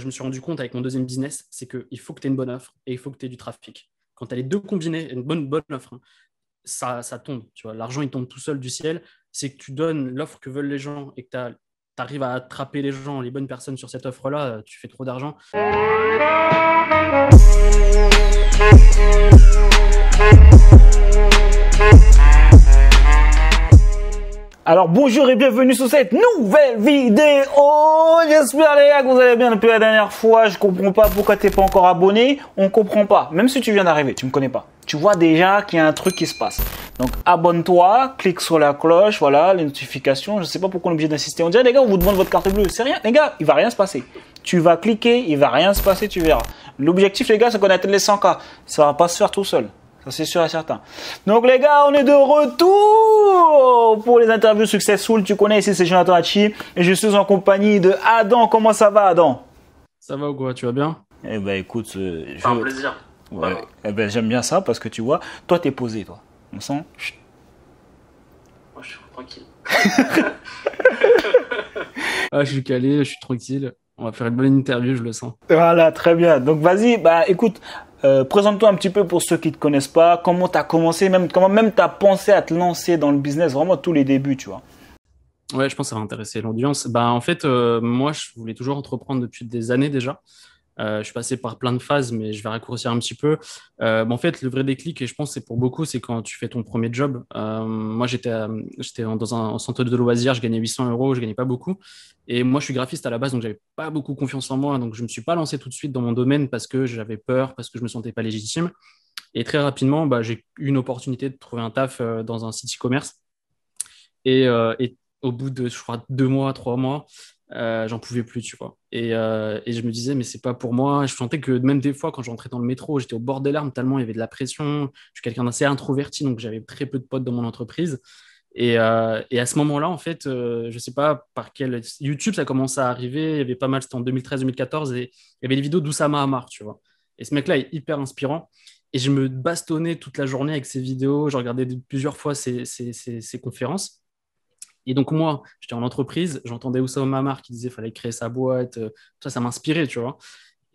je me suis rendu compte avec mon deuxième business, c'est qu'il faut que tu aies une bonne offre et il faut que tu aies du trafic. Quand tu as les deux combinés, une bonne, bonne offre, hein, ça, ça, tombe. Tu vois, l'argent, il tombe tout seul du ciel. C'est que tu donnes l'offre que veulent les gens et que tu arrives à attraper les gens, les bonnes personnes sur cette offre-là, tu fais trop d'argent. Alors bonjour et bienvenue sur cette nouvelle vidéo. J'espère les gars que vous allez bien depuis la dernière fois. Je comprends pas pourquoi t'es pas encore abonné. On comprend pas. Même si tu viens d'arriver, tu me connais pas. Tu vois déjà qu'il y a un truc qui se passe. Donc abonne-toi, clique sur la cloche, voilà les notifications. Je sais pas pourquoi on est obligé d'insister. On dit ah, les gars, on vous demande votre carte bleue. C'est rien, les gars, il va rien se passer. Tu vas cliquer, il va rien se passer, tu verras. L'objectif les gars, c'est qu'on atteigne les 100K. Ça va pas se faire tout seul c'est sûr et certain. Donc, les gars, on est de retour pour les interviews Successful. Tu connais ici, c'est Jonathan Et je suis en compagnie de Adam. Comment ça va, Adam Ça va ou quoi Tu vas bien Eh ben, écoute. Euh, je... Un plaisir. Eh ben, j'aime bien ça parce que tu vois, toi, t'es posé, toi. On sent. Moi, je suis tranquille. Ah, je suis calé, je suis tranquille. On va faire une bonne interview, je le sens. Voilà, très bien. Donc vas-y, bah écoute, euh, présente-toi un petit peu pour ceux qui ne te connaissent pas, comment tu as commencé, même, comment même tu as pensé à te lancer dans le business, vraiment tous les débuts, tu vois. Ouais, je pense que ça va intéresser l'audience. Bah, en fait, euh, moi, je voulais toujours entreprendre depuis des années déjà. Euh, je suis passé par plein de phases, mais je vais raccourcir un petit peu. Euh, en fait, le vrai déclic, et je pense que c'est pour beaucoup, c'est quand tu fais ton premier job. Euh, moi, j'étais dans un centre de loisirs, je gagnais 800 euros, je gagnais pas beaucoup. Et moi, je suis graphiste à la base, donc j'avais pas beaucoup confiance en moi. Donc, je me suis pas lancé tout de suite dans mon domaine parce que j'avais peur, parce que je me sentais pas légitime. Et très rapidement, bah, j'ai eu une opportunité de trouver un taf dans un site e-commerce. Et, et, au bout de, je crois, deux mois, trois mois, euh, j'en pouvais plus, tu vois. Et, euh, et je me disais, mais c'est pas pour moi. Je sentais que même des fois, quand je rentrais dans le métro, j'étais au bord des larmes tellement il y avait de la pression. Je suis quelqu'un d'assez introverti, donc j'avais très peu de potes dans mon entreprise. Et, euh, et à ce moment-là, en fait, je sais pas par quel YouTube ça commence à arriver. Il y avait pas mal, c'était en 2013-2014, et il y avait des vidéos d'Oussama Hamar, tu vois. Et ce mec-là est hyper inspirant. Et je me bastonnais toute la journée avec ses vidéos. Je regardais plusieurs fois ses, ses, ses conférences. Et donc, moi, j'étais en entreprise, j'entendais Oussama Amar qui disait qu'il fallait créer sa boîte. Euh, ça, ça m'inspirait, tu vois.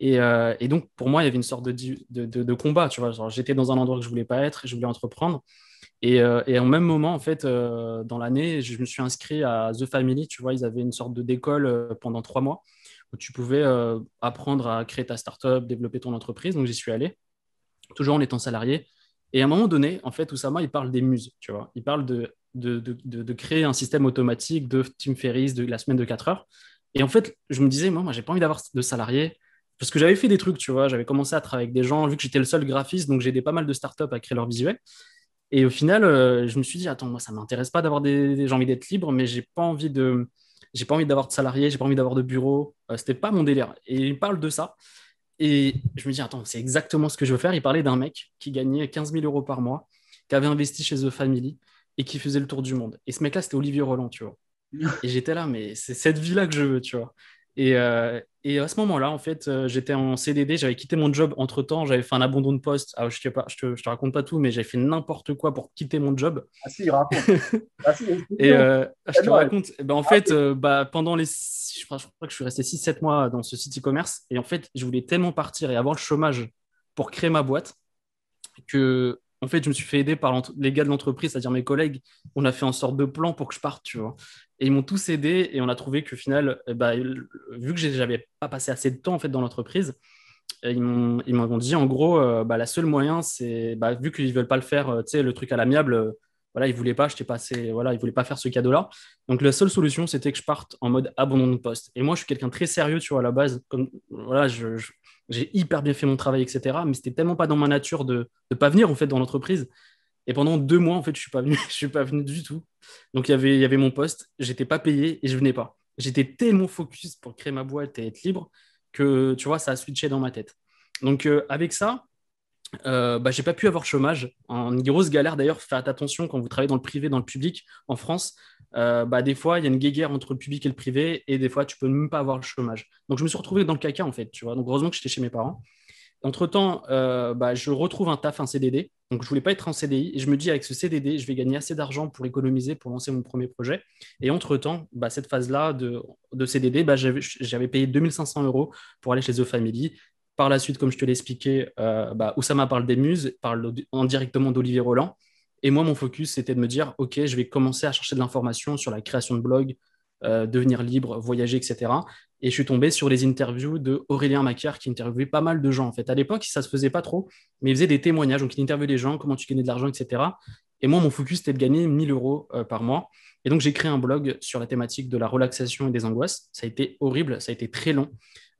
Euh, et, donc, pour moi, il y avait une sorte de, combat, tu vois. J'étais dans un endroit que je voulais pas être, je voulais entreprendre. Et, euh, en même moment, en fait, euh, dans l'année, je me suis inscrit à The Family, tu vois. Ils avaient une sorte de d'école pendant trois mois où tu pouvais apprendre à créer ta startup, développer ton entreprise. Donc, j'y suis allé, toujours en étant salarié. Et à un moment donné, en fait, Oussama, il parle des muses, tu vois. Il parle de, de, créer un système automatique de Team Ferriss, de la semaine de 4 heures. Et en fait, je me disais, moi, moi j'ai pas envie d'avoir de salariés. Parce que j'avais fait des trucs, tu vois. J'avais commencé à travailler avec des gens, vu que j'étais le seul graphiste, donc j'ai aidé pas mal de startups à créer leur visuel. Et au final, euh, je me suis dit, attends, moi, ça m'intéresse pas d'avoir des, gens, J'ai envie d'être libre, mais j'ai pas envie de. J'ai pas envie d'avoir de salariés, j'ai pas envie d'avoir de bureaux. Ce euh, C'était pas mon délire. Et il parle de ça. Et je me dis, attends, c'est exactement ce que je veux faire. Il parlait d'un mec qui gagnait 15 000 euros par mois, qui avait investi chez The Family et qui faisait le tour du monde. Et ce mec-là, c'était Olivier Roland, tu vois. Et j'étais là, mais c'est cette vie-là que je veux, tu vois. Euh, et, à ce moment-là, en fait, euh, j'étais en CDD, j'avais quitté mon job entre temps, j'avais fait un abandon de poste. Ah, je, ne te, raconte pas tout, mais j'avais fait n'importe quoi pour quitter mon job. Ah si, raconte. ah, si, et euh, je te raconte. Eh ben, en ah, fait, bah, pendant les. Je crois, que je suis resté 6-7 mois dans ce site e-commerce. Et en fait, je voulais tellement partir et avoir le chômage pour créer ma boîte que. En fait, je me suis fait aider par les gars de l'entreprise, c'est-à-dire mes collègues. On a fait en sorte de plan pour que je parte, tu vois. Et ils m'ont tous aidé et on a trouvé que final, eh ben, vu que j'avais pas passé assez de temps en fait dans l'entreprise, eh, ils m'ont dit en gros, euh, bah, la seule moyen, c'est bah, vu qu'ils veulent pas le faire, euh, tu sais, le truc à l'amiable, euh, voilà, ils voulaient pas, je passé, voilà, ils voulaient pas faire ce cadeau-là. Donc la seule solution, c'était que je parte en mode abandon de poste. Et moi, je suis quelqu'un très sérieux, sur à la base, comme voilà, j'ai hyper bien fait mon travail, etc. Mais c'était tellement pas dans ma nature de ne pas venir en fait dans l'entreprise et pendant deux mois, en fait, je suis pas venu, je suis pas venu du tout. Donc y il y avait mon poste, j'étais pas payé et je venais pas. J'étais tellement focus pour créer ma boîte et être libre que tu vois, ça a switché dans ma tête. Donc euh, avec ça, euh, bah, j'ai pas pu avoir chômage. En une grosse galère d'ailleurs, faites attention quand vous travaillez dans le privé, dans le public en France. Euh, bah, des fois, il y a une guéguerre entre le public et le privé, et des fois, tu peux même pas avoir le chômage. Donc, je me suis retrouvé dans le caca en fait, tu vois. Donc, heureusement que j'étais chez mes parents. Entre-temps, euh, bah, je retrouve un taf, un CDD. Donc, je voulais pas être en CDI. Et je me dis, avec ce CDD, je vais gagner assez d'argent pour économiser, pour lancer mon premier projet. Et entre-temps, bah, cette phase-là de, CDD, bah, j'avais payé 2500 euros pour aller chez The Family. Par la suite, comme je te l'ai expliqué, euh, Oussama parle des muses, parle directement d'Olivier Roland. Et moi, mon focus, c'était de me dire, OK, je vais commencer à chercher de l'information sur la création de blogs, euh, devenir libre, voyager, etc. Et je suis tombé sur les interviews de Aurélien Macaire qui interviewait pas mal de gens. En fait, à l'époque, ça se faisait pas trop, mais il faisait des témoignages. Donc, il interviewait des gens, comment tu gagnais de l'argent, etc. Et moi, mon focus, c'était de gagner 1000 euros euh, par mois. Et donc, j'ai créé un blog sur la thématique de la relaxation et des angoisses. Ça a été horrible, ça a été très long.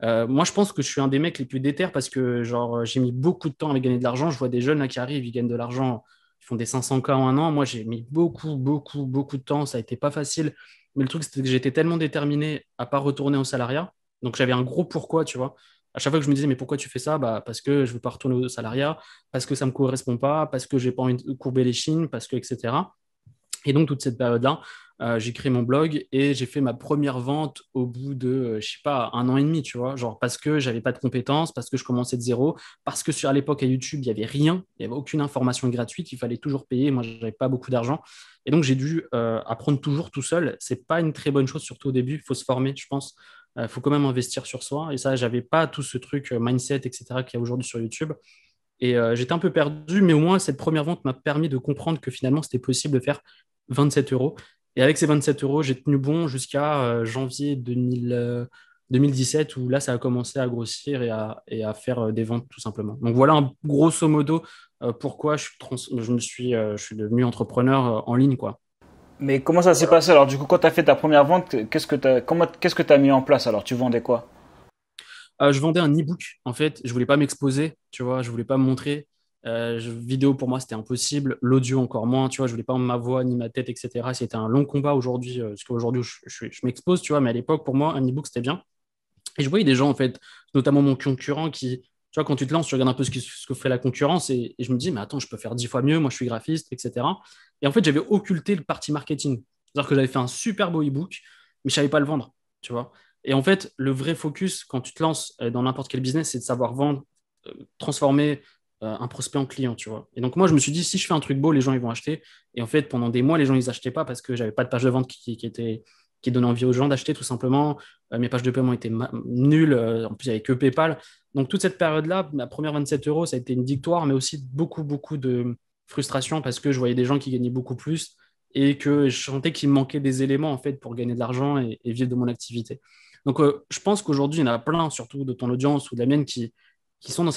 Euh, moi, je pense que je suis un des mecs les plus déter parce que genre, j'ai mis beaucoup de temps à gagner de l'argent. Je vois des jeunes qui arrivent, ils gagnent de l'argent, ils font des 500K en un an. Moi, j'ai mis beaucoup, beaucoup, beaucoup de temps. Ça a été pas facile. Mais le truc, c'était que j'étais tellement déterminé à pas retourner au salariat. Donc j'avais un gros pourquoi, tu vois. À chaque fois que je me disais, mais pourquoi tu fais ça bah, Parce que je veux pas retourner au salariat, parce que ça me correspond pas, parce que j'ai pas envie de courber les chines, parce que, etc. Et donc, toute cette période-là, euh, j'ai créé mon blog et j'ai fait ma première vente au bout de, je euh, je sais pas, un an et demi, tu vois, genre parce que j'avais pas de compétences, parce que je commençais de zéro, parce que sur à l'époque à YouTube, il n'y avait rien, il n'y avait aucune information gratuite, il fallait toujours payer, moi j'avais pas beaucoup d'argent. Et donc j'ai dû euh, apprendre toujours tout seul, c'est pas une très bonne chose surtout au début, il faut se former, je pense. Il faut quand même investir sur soi. Et ça, j'avais pas tout ce truc mindset, etc., qu'il y a aujourd'hui sur YouTube. Et euh, j'étais un peu perdu, mais au moins cette première vente m'a permis de comprendre que finalement c'était possible de faire 27 euros. Et avec ces 27 euros, j'ai tenu bon jusqu'à euh, janvier 2017, euh, où là ça a commencé à grossir et à, faire des ventes tout simplement. Donc voilà un, grosso modo pourquoi je, suis me suis, devenu entrepreneur en ligne. quoi. Mais comment ça s'est passé alors du coup quand tu as fait ta première vente, qu'est-ce que tu as mis en place alors Tu vendais quoi euh, je vendais un e-book, en fait. Je voulais pas m'exposer, tu vois. Je voulais pas me montrer. Euh, vidéo, pour moi, c'était impossible. L'audio, encore moins, tu vois. Je voulais pas ma voix ni ma tête, etc. C'était un long combat aujourd'hui, euh, parce qu'aujourd'hui, je, m'expose, tu vois. Mais à l'époque, pour moi, un e-book, c'était bien. Et je voyais des gens, en fait, notamment mon concurrent qui, tu vois, quand tu te lances, tu regardes un peu ce que, ce que fait la concurrence et, je me dis, mais attends, je peux faire dix fois mieux, moi je suis graphiste, etc. Et en fait, j'avais occulté le parti marketing. C'est-à-dire que j'avais fait un super beau e-book, mais je ne savais pas le vendre, tu vois. Et en fait, le vrai focus quand tu te lances euh, dans n'importe quel business, c'est de savoir vendre, euh, transformer euh, un prospect en client, tu vois. Et donc, moi, je me suis dit, si je fais un truc beau, les gens, ils vont acheter. Et en fait, pendant des mois, les gens, ils n'achetaient pas parce que j'avais pas de page de vente qui, donnait envie aux gens d'acheter tout simplement. mes pages de paiement étaient nulles, en plus il n'y avait que PayPal. Donc toute cette période-là, ma première 27 euros, ça a été une victoire, mais aussi beaucoup, beaucoup de frustration parce que je voyais des gens qui gagnaient beaucoup plus et que je sentais qu'il me manquait des éléments en fait pour gagner de l'argent et, vivre de mon activité. Donc, euh, je pense qu'aujourd'hui, il y en a plein, surtout de ton audience ou de la mienne, qui, sont dans,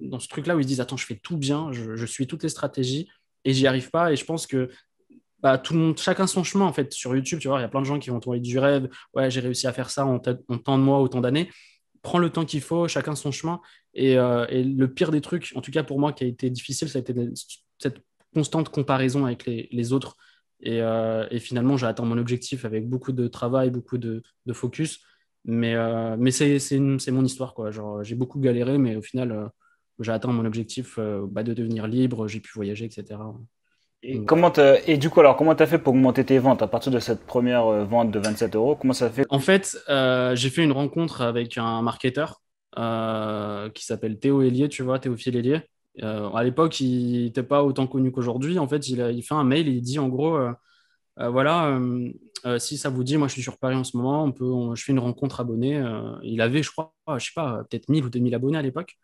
dans ce truc-là où ils disent Attends, je fais tout bien, je, suis toutes les stratégies et j'y arrive pas. Et je pense que bah, tout le monde, chacun son chemin, en fait. Sur YouTube, tu vois, il y a plein de gens qui vont envoyer du rêve Ouais, j'ai réussi à faire ça en, tant de mois, autant d'années. Prends le temps qu'il faut, chacun son chemin. Euh, et, le pire des trucs, en tout cas pour moi, qui a été difficile, ça a été cette constante comparaison avec les, autres. Euh, et, finalement, j'ai atteint mon objectif avec beaucoup de travail, beaucoup de focus. Mais, euh, mais c'est, mon histoire. Quoi. j'ai beaucoup galéré, mais au final, euh, j'ai atteint mon objectif euh, bah, de devenir libre, j'ai pu voyager, etc. Et, comment et du coup, alors, comment tu as fait pour augmenter tes ventes à partir de cette première vente de 27 euros Comment ça fait En fait, j'ai fait une rencontre avec un marketeur qui s'appelle Théo Hélier, tu vois, Théophile Hélier. à l'époque, il n'était pas autant connu qu'aujourd'hui. En fait, il, a, il fait un mail et il dit en gros voilà euh, si ça vous dit, moi je suis sur Paris en ce moment, on peut, je fais une rencontre abonnée. Euh, il avait, je crois, je sais pas, peut-être 1000 ou 2000 abonnés à l'époque.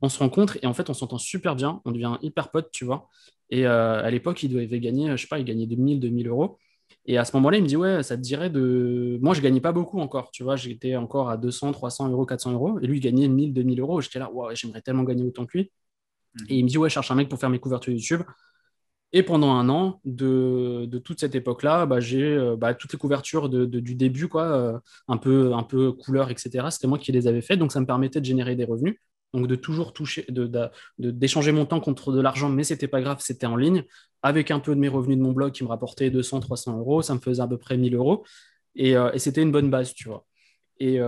On se rencontre et en fait, on s'entend super bien. On devient hyper pote, tu vois. Et euh, à l'époque, il devait gagner, je sais pas, il gagnait 2000, 2000 euros. Et à ce moment-là, il me dit, ouais, ça te dirait de. Moi, je gagnais pas beaucoup encore, tu vois. J'étais encore à 200, 300 euros, 400 euros. Et lui, il gagnait 1000, 2000 euros. J'étais là, ouais, j'aimerais tellement gagner autant que lui. Mmh. Et il me dit, ouais, je cherche un mec pour faire mes couvertures YouTube. Et pendant un an de, toute cette époque-là, bah, j'ai euh, bah, toutes les couvertures du début, quoi, euh, un peu, un peu couleur, etc. C'était moi qui les avais faites, donc ça me permettait de générer des revenus. Donc de toujours toucher, d'échanger mon temps contre de l'argent, mais c'était pas grave, c'était en ligne. Avec un peu de mes revenus de mon blog qui me rapportaient 200, 300 euros, ça me faisait à peu près 1000 euros. Euh, et, c'était une bonne base, tu vois. Et,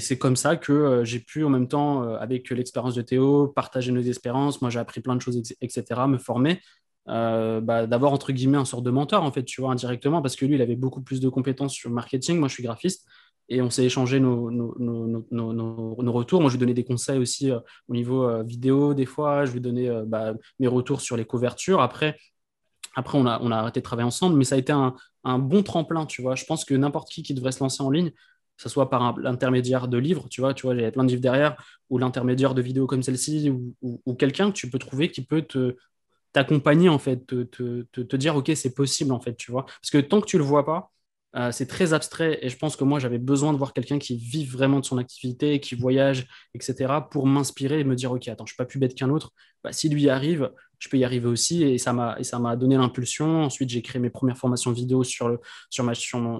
c'est comme ça que j'ai pu, en même temps, avec l'expérience de Théo, partager nos expériences. Moi, j'ai appris plein de choses, etc., me former. Euh, bah, d'avoir entre guillemets un sorte de mentor en fait, tu vois, indirectement, parce que lui, il avait beaucoup plus de compétences sur marketing, moi je suis graphiste, et on s'est échangé nos, nos, nos, nos, retours. Moi, je lui donnais des conseils aussi euh, au niveau euh, vidéo, des fois, je lui donnais bah, mes retours sur les couvertures. Après, après on, a, on a arrêté de travailler ensemble, mais ça a été un, un bon tremplin, tu vois. Je pense que n'importe qui qui devrait se lancer en ligne, que ce soit par l'intermédiaire de livres, tu vois, tu vois, il y plein de livres derrière, ou l'intermédiaire de vidéos comme celle-ci, ou, ou, ou quelqu'un que tu peux trouver qui peut te, t'accompagner en fait, te, te, dire ok c'est possible en fait, tu vois. Parce que tant que tu le vois pas, euh, c'est très abstrait et je pense que moi j'avais besoin de voir quelqu'un qui vit vraiment de son activité, qui voyage, etc. pour m'inspirer et me dire ok attends je suis pas plus bête qu'un autre, bah, si lui y arrive, je peux y arriver aussi et ça m'a et ça m'a donné l'impulsion. Ensuite j'ai créé mes premières formations vidéo sur le sur ma sur,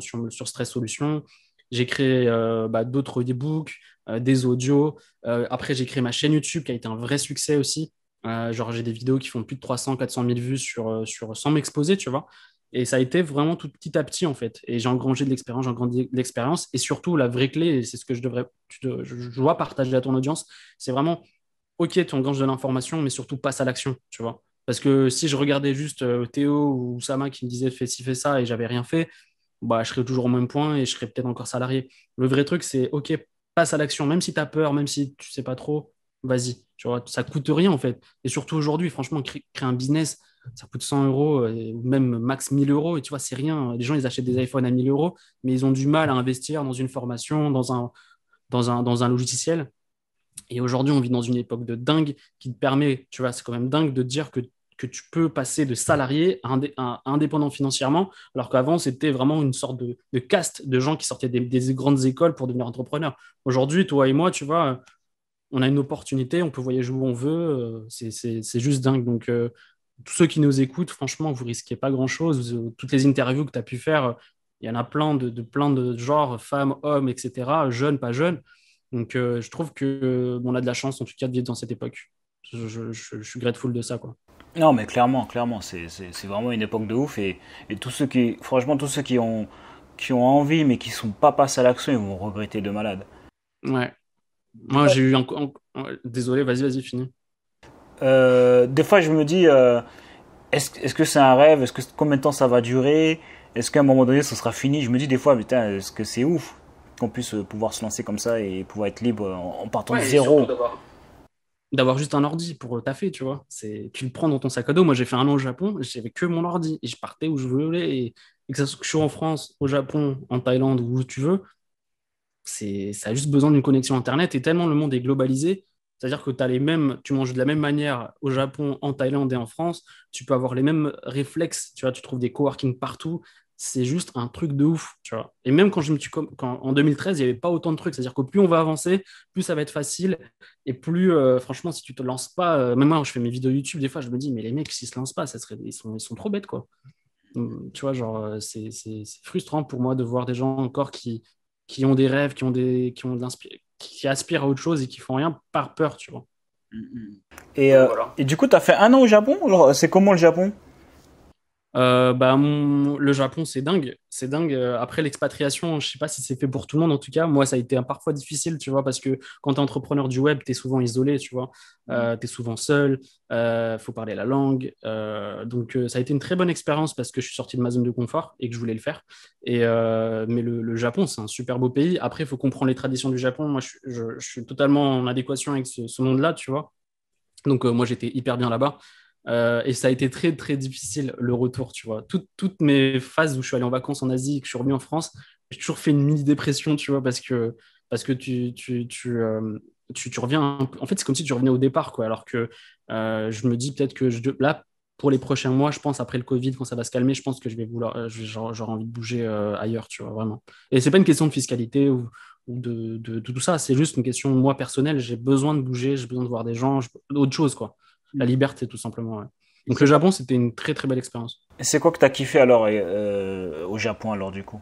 Stress Solution, J'ai créé euh, bah, d'autres ebooks, books euh, des audios. après j'ai créé ma chaîne YouTube qui a été un vrai succès aussi. Euh, genre, j'ai des vidéos qui font plus de 300, 400 000 vues sur, euh, sur, sans m'exposer, tu vois. Et ça a été vraiment tout petit à petit, en fait. Et j'ai engrangé de l'expérience, j'ai engrangé de l'expérience. Et surtout, la vraie clé, c'est ce que je, devrais, dois partager à ton audience, c'est vraiment, OK, tu engranges de l'information, mais surtout passe à l'action, tu vois. Parce que si je regardais juste euh, Théo ou Sama qui me disait fais ci, fais ça, et j'avais rien fait, bah, je serais toujours au même point et je serais peut-être encore salarié. Le vrai truc, c'est OK, passe à l'action. Même si tu as peur, même si tu sais pas trop, vas-y. Tu vois, ça coûte rien en fait. Et surtout aujourd'hui, franchement, créer, un business, ça coûte 100 euros, euh, ou même max 1000 euros. Et tu vois, c'est rien. Les gens, ils achètent des iPhones à 1000 euros, mais ils ont du mal à investir dans une formation, dans un, dans un, dans un logiciel. Et aujourd'hui, on vit dans une époque de dingue qui te permet, tu vois, c'est quand même dingue de dire que, que tu peux passer de salarié à, indé, indépendant financièrement, alors qu'avant, c'était vraiment une sorte de, de, caste de gens qui sortaient des, des grandes écoles pour devenir entrepreneurs. Aujourd'hui, toi et moi, tu vois, on a une opportunité, on peut voyager où on veut, euh, c'est juste dingue. Donc, euh, tous ceux qui nous écoutent, franchement, vous risquez pas grand-chose. Euh, toutes les interviews que tu as pu faire, il y en a plein de, de plein de genres, femmes, hommes, etc., jeunes, pas jeunes. Donc, je trouve que on a de la chance, en tout cas, de vivre dans cette époque. Je, je, suis grateful de ça, quoi. Non, mais clairement, clairement, c'est vraiment une époque de ouf. Et, et tous ceux qui, franchement, tous ceux qui ont, qui ont envie, mais qui sont pas passés à l'action, ils vont regretter de malade. Ouais, moi, j'ai eu. encore... Désolé, vas-y, vas-y, finis. Euh, des fois, je me dis euh, est-ce que c'est un rêve Est-ce que combien de temps ça va durer Est-ce qu'à un moment donné, ça sera fini Je me dis des fois, putain, est-ce que c'est ouf qu'on puisse euh, pouvoir se lancer comme ça et pouvoir être libre en, partant de zéro D'avoir juste un ordi pour taffer, tu vois. C'est tu le prends dans ton sac à dos. Moi, j'ai fait un an au Japon, j'avais que mon ordi et je partais où je voulais. Et, que, ça, que je sois en France, au Japon, en Thaïlande, où tu veux, ça a juste besoin d'une connexion Internet. Et tellement le monde est globalisé, c'est-à-dire que as les mêmes, tu manges de la même manière au Japon, en Thaïlande et en France, tu peux avoir les mêmes réflexes, tu vois, tu trouves des coworking partout, c'est juste un truc de ouf, tu vois. Et même quand je me suis, quand, en 2013, il n'y avait pas autant de trucs, c'est-à-dire que plus on va avancer, plus ça va être facile, et plus, euh, franchement, si tu te lances pas, euh, même moi, je fais mes vidéos YouTube, des fois, je me dis, mais les mecs, s'ils se lancent pas, ça serait, ils, sont, ils sont trop bêtes, quoi. tu vois, genre, euh, c'est frustrant pour moi de voir des gens encore qui, qui ont des rêves, qui ont des, qui ont qui aspirent à autre chose et qui font rien par peur, tu vois. Mm, mm. Et, euh, et du coup, tu as fait un an au Japon C'est comment le Japon euh, bah, le Japon, c'est dingue. C'est dingue. Euh, après l'expatriation, je sais pas si c'est fait pour tout le monde. En tout cas, moi, ça a été parfois difficile, tu vois, parce que quand tu es entrepreneur du web, tu es souvent isolé, tu vois. Euh, mm. tu es souvent seul. Euh, faut parler la langue. donc, ça a été une très bonne expérience parce que je suis sorti de ma zone de confort et que je voulais le faire. Et, mais le, Japon, c'est un super beau pays. Après, il faut comprendre les traditions du Japon. Moi, je, suis totalement en adéquation avec ce, ce monde-là, tu vois. Donc, moi, j'étais hyper bien là-bas. Euh, et ça a été très, très difficile le retour, tu vois. toutes mes phases où je suis allé en vacances en Asie et que je suis revenu en France, j'ai toujours fait une mini-dépression, tu vois, parce que, parce que tu, tu, euh, reviens. En fait, c'est comme si tu revenais au départ, quoi. Alors que euh, je me dis peut-être que je, là, pour les prochains mois, je pense après le Covid, quand ça va se calmer, je pense que je vais vouloir, j'aurai envie de bouger ailleurs, tu vois, vraiment. Et c'est pas une question de fiscalité ou, de, de, tout ça, c'est juste une question moi personnelle. J'ai besoin de bouger, j'ai besoin de voir des gens, autre chose, quoi la liberté, tout simplement. Donc le Japon, c'était une très très belle expérience. C'est quoi que tu as kiffé alors euh, au Japon, alors du coup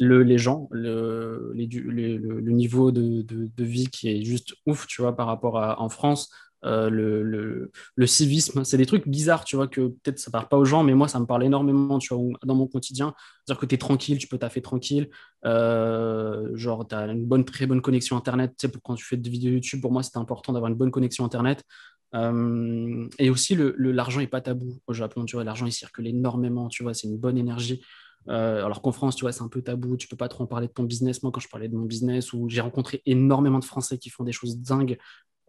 le, les gens, le, le, niveau de, vie qui est juste ouf, tu vois, par rapport à en France, euh, le, civisme, c'est des trucs bizarres, tu vois, que peut-être ça parle pas aux gens, mais moi ça me parle énormément, tu vois, dans mon quotidien. C'est-à-dire que tu es tranquille, tu peux taffer tranquille, euh, genre tu as une bonne, très bonne connexion Internet, tu sais, quand tu fais des vidéos YouTube, pour moi c'était important d'avoir une bonne connexion Internet. Euh, et aussi, l'argent le, l'argent n'est pas tabou au Japon, tu vois, l'argent il circule énormément, tu vois, c'est une bonne énergie. Euh, alors qu'en France, tu vois, c'est un peu tabou, tu peux pas trop en parler de ton business. Moi, quand je parlais de mon business, où j'ai rencontré énormément de Français qui font des choses dingues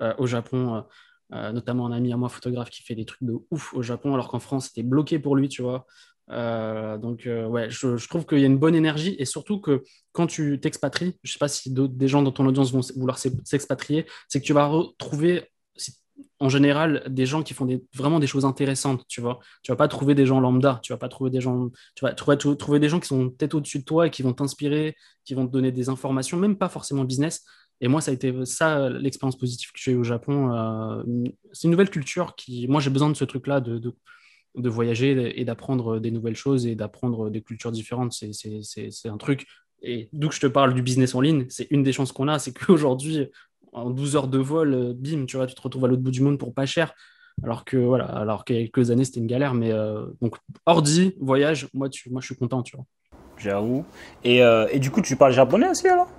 euh, au Japon, notamment un ami à moi, photographe, qui fait des trucs de ouf au Japon, alors qu'en France, c'était bloqué pour lui, tu vois. donc, ouais, je, trouve qu'il y a une bonne énergie et surtout que quand tu t'expatries, je sais pas si des gens dans ton audience vont vouloir s'expatrier, c'est que tu vas retrouver en général des gens qui font vraiment des choses intéressantes, tu vois. Tu vas pas trouver des gens lambda, tu vas pas trouver des gens, tu vas, trouver des gens qui sont peut-être au-dessus de toi et qui vont t'inspirer, qui vont te donner des informations, même pas forcément business. Et moi, ça a été ça l'expérience positive que j'ai eu au Japon. Euh, c'est une nouvelle culture qui, moi, j'ai besoin de ce truc-là, de, de, de, voyager et d'apprendre des nouvelles choses et d'apprendre des cultures différentes. C'est un truc. Et d'où que je te parle du business en ligne, c'est une des chances qu'on a, c'est qu'aujourd'hui, en 12 heures de vol, euh, bim, tu vois, tu te retrouves à l'autre bout du monde pour pas cher. Alors que voilà, alors quelques années, c'était une galère. Mais donc euh, donc, ordi, voyage, moi, tu, moi, je suis content, tu vois. J'avoue. Et, euh, du coup, tu parles japonais aussi alors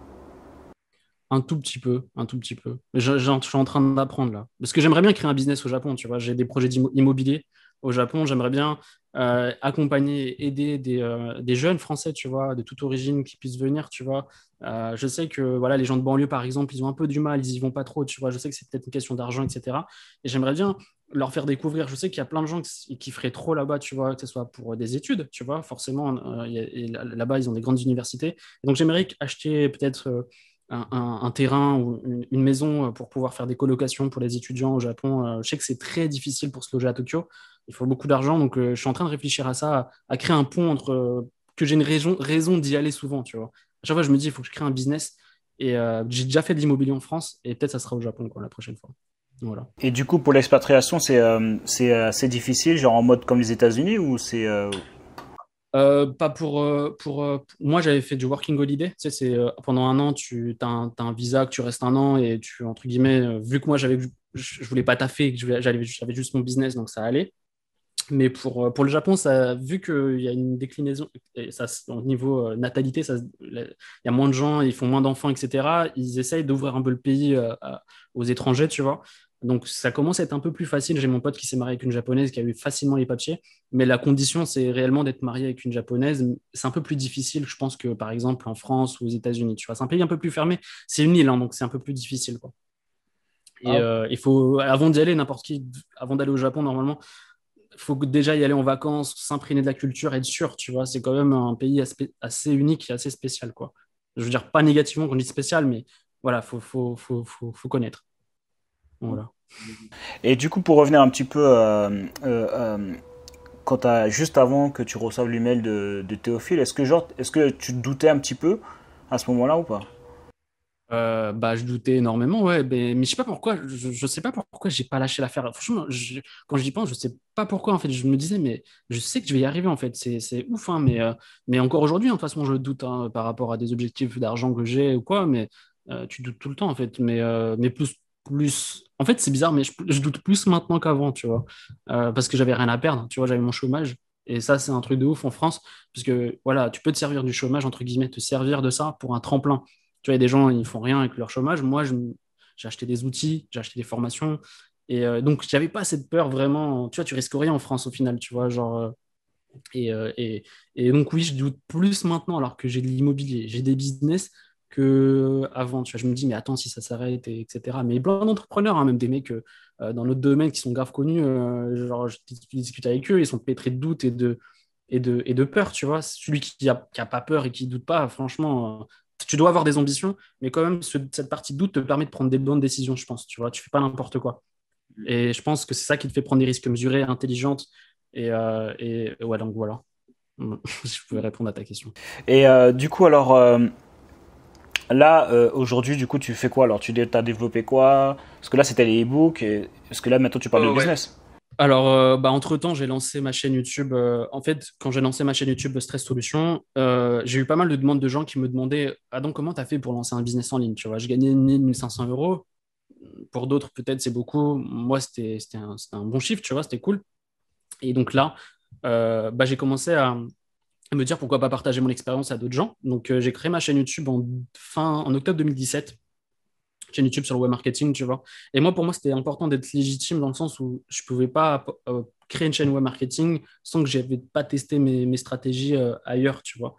Un tout petit peu, un tout petit peu. Je, suis en train d'apprendre là. Parce que j'aimerais bien créer un business au Japon, tu vois. J'ai des projets immobiliers au Japon, j'aimerais bien euh, accompagner, aider euh, des, jeunes français, tu vois, de toute origine qui puissent venir, tu vois. Euh, je sais que voilà, les gens de banlieue, par exemple, ils ont un peu du mal, ils y vont pas trop, tu vois. Je sais que c'est peut-être une question d'argent, etc. Et j'aimerais bien leur faire découvrir. Je sais qu'il y a plein de gens qui, feraient trop là-bas, tu vois, que ce soit pour des études, tu vois. Forcément, là-bas, ils ont des grandes universités. donc, j'aimerais acheter peut-être un, terrain ou une, maison euh, pour pouvoir faire des colocations pour les étudiants au Japon. Euh, je sais que c'est très difficile pour se loger à Tokyo. Il faut beaucoup d'argent. Donc, euh, je suis en train de réfléchir à ça, à, créer un pont entre que j'ai une raison, raison d'y aller souvent. Tu vois. À chaque fois, je me dis, il faut que je crée un business. Et j'ai déjà fait de l'immobilier en France et peut-être ça sera au Japon la prochaine fois. Voilà. Et du coup, pour l'expatriation, c'est c'est assez difficile, genre en mode comme les États-Unis ou c'est. Euh, pas pour, euh, pour, euh, Moi, j'avais fait du working holiday. Tu c'est pendant un an, tu as un, visa, que tu restes un an et tu, entre guillemets, vu que moi, j'avais, je, ne voulais pas taffer, j'avais juste mon business, donc ça allait. Mais pour, le Japon, ça, vu qu'il y a une déclinaison, au niveau natalité, il y a moins de gens, ils font moins d'enfants, etc., ils essayent d'ouvrir un peu le pays aux étrangers, tu vois. Donc ça commence à être un peu plus facile. J'ai mon pote qui s'est marié avec une japonaise qui a eu facilement les papiers, mais la condition c'est réellement d'être marié avec une japonaise. C'est un peu plus difficile, je pense que par exemple en France ou aux États-Unis. Tu vois, c'est un pays un peu plus fermé. C'est une île, hein, donc c'est un peu plus difficile. Quoi. Et ah. euh, il faut avant d'y aller, n'importe qui, avant d'aller au Japon normalement, il faut déjà y aller en vacances, s'imprégner de la culture, être sûr. Tu vois, c'est quand même un pays assez unique et assez spécial. Quoi. Je veux dire pas négativement qu'on dit spécial, mais voilà, faut, faut connaître. Mm. Et du coup, pour revenir un petit peu, euh, euh, euh, quand juste avant que tu reçoives l'email de, de Théophile, est-ce que, genre, est-ce que tu te doutais un petit peu à ce moment-là ou pas bah, je doutais énormément, ouais, mais, mais je sais pas pourquoi, je, je sais pas pourquoi j'ai pas lâché l'affaire. Franchement, je, quand j'y pense, je sais pas pourquoi, en fait, je me disais, mais je sais que je vais y arriver, en fait, c'est ouf, hein, mais, mais encore aujourd'hui, hein, de hein, toute façon, je doute hein, par rapport à des objectifs d'argent que j'ai ou quoi, mais tu doutes tout le temps, en fait, mais, mais plus plus. En fait, c'est bizarre, mais je, doute plus maintenant qu'avant, tu vois, euh, parce que j'avais rien à perdre, tu vois, j'avais mon chômage. Et ça, c'est un truc de ouf en France, parce que voilà, tu peux te servir du chômage, entre guillemets, te servir de ça pour un tremplin. Tu vois, il y a des gens, ils font rien avec leur chômage. Moi, j'ai acheté des outils, j'ai acheté des formations. Et euh, donc, j'avais pas cette peur vraiment. Tu vois, tu risques rien en France au final, tu vois, genre. Euh, et, et, donc, oui, je doute plus maintenant alors que j'ai de l'immobilier, j'ai des business que avant. Tu vois, je me dis, mais attends, si ça s'arrête, et, etc. Mais plein d'entrepreneurs, hein, même des mecs euh, euh, dans notre domaine qui sont grave connus, euh, genre, je discute avec eux, ils sont pétrés de doutes et de, et de, et de peur, tu vois. Celui qui n'a qui a pas peur et qui ne doute pas, franchement, tu dois avoir des ambitions, mais quand même, cette partie de doute te permet de prendre des bonnes décisions, je pense, tu vois. Tu fais pas n'importe quoi. Et je pense que c'est ça qui te fait prendre des risques mesurés, intelligentes. Et, et ouais, donc voilà. je pouvais répondre à ta question. Et du coup, alors, Là, euh, aujourd'hui, du coup, tu fais quoi Alors, tu as développé quoi Parce que là, c'était les e-books. Et... Parce que là, maintenant, tu parles de euh, business. Alors, euh, bah, entre-temps, j'ai lancé ma chaîne YouTube. en fait, quand j'ai lancé ma chaîne YouTube Stress Solution, j'ai eu pas mal de demandes de gens qui me demandaient « Ah donc, comment tu as fait pour lancer un business en ligne ?» Tu vois, je gagnais 1 1500 euros. Pour d'autres, peut-être, c'est beaucoup. Moi, c'était un, bon chiffre, tu vois, c'était cool. Et donc là, bah, j'ai commencé à, me dire pourquoi pas partager mon expérience à d'autres gens. Donc, euh, j'ai créé ma chaîne YouTube en, en octobre 2017, chaîne YouTube sur le web marketing, tu vois. Et moi, pour moi, c'était important d'être légitime dans le sens où je ne pouvais pas euh, créer une chaîne web marketing sans que je n'avais pas testé mes, stratégies euh, ailleurs, tu vois.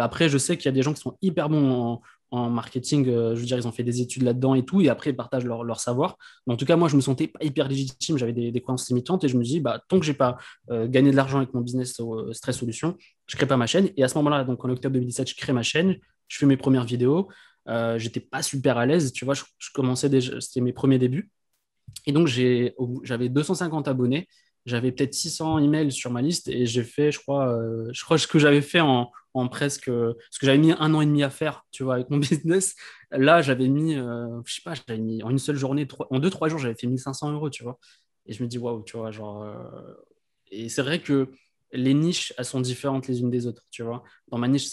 après, je sais qu'il y a des gens qui sont hyper bons en, en marketing. Euh, je veux dire, ils ont fait des études là-dedans et tout, et après, ils partagent leur, savoir. en tout cas, moi, je me sentais pas hyper légitime. J'avais des, des croyances limitantes et je me dis, bah, tant que j'ai pas euh, gagné de l'argent avec mon business euh, Stress Solution, je crée pas ma chaîne. Et à ce moment-là, donc en octobre 2017, je crée ma chaîne, je fais mes premières vidéos. j'étais pas super à l'aise, tu vois, je, commençais déjà, c'était mes premiers débuts. Et donc, j'avais 250 abonnés j'avais peut-être 600 emails sur ma liste et j'ai fait, je crois, ce je crois que j'avais fait en, en presque euh, ce que j'avais mis un an et demi à faire, tu vois, avec mon business. Là, j'avais mis, euh, je sais pas, j'avais mis en une seule journée, trois, en deux, trois jours, j'avais fait 1500 euros, tu vois. Et je me dis, waouh, tu vois, genre. Euh, et c'est vrai que les niches, elles sont différentes les unes des autres, tu vois. Dans ma niche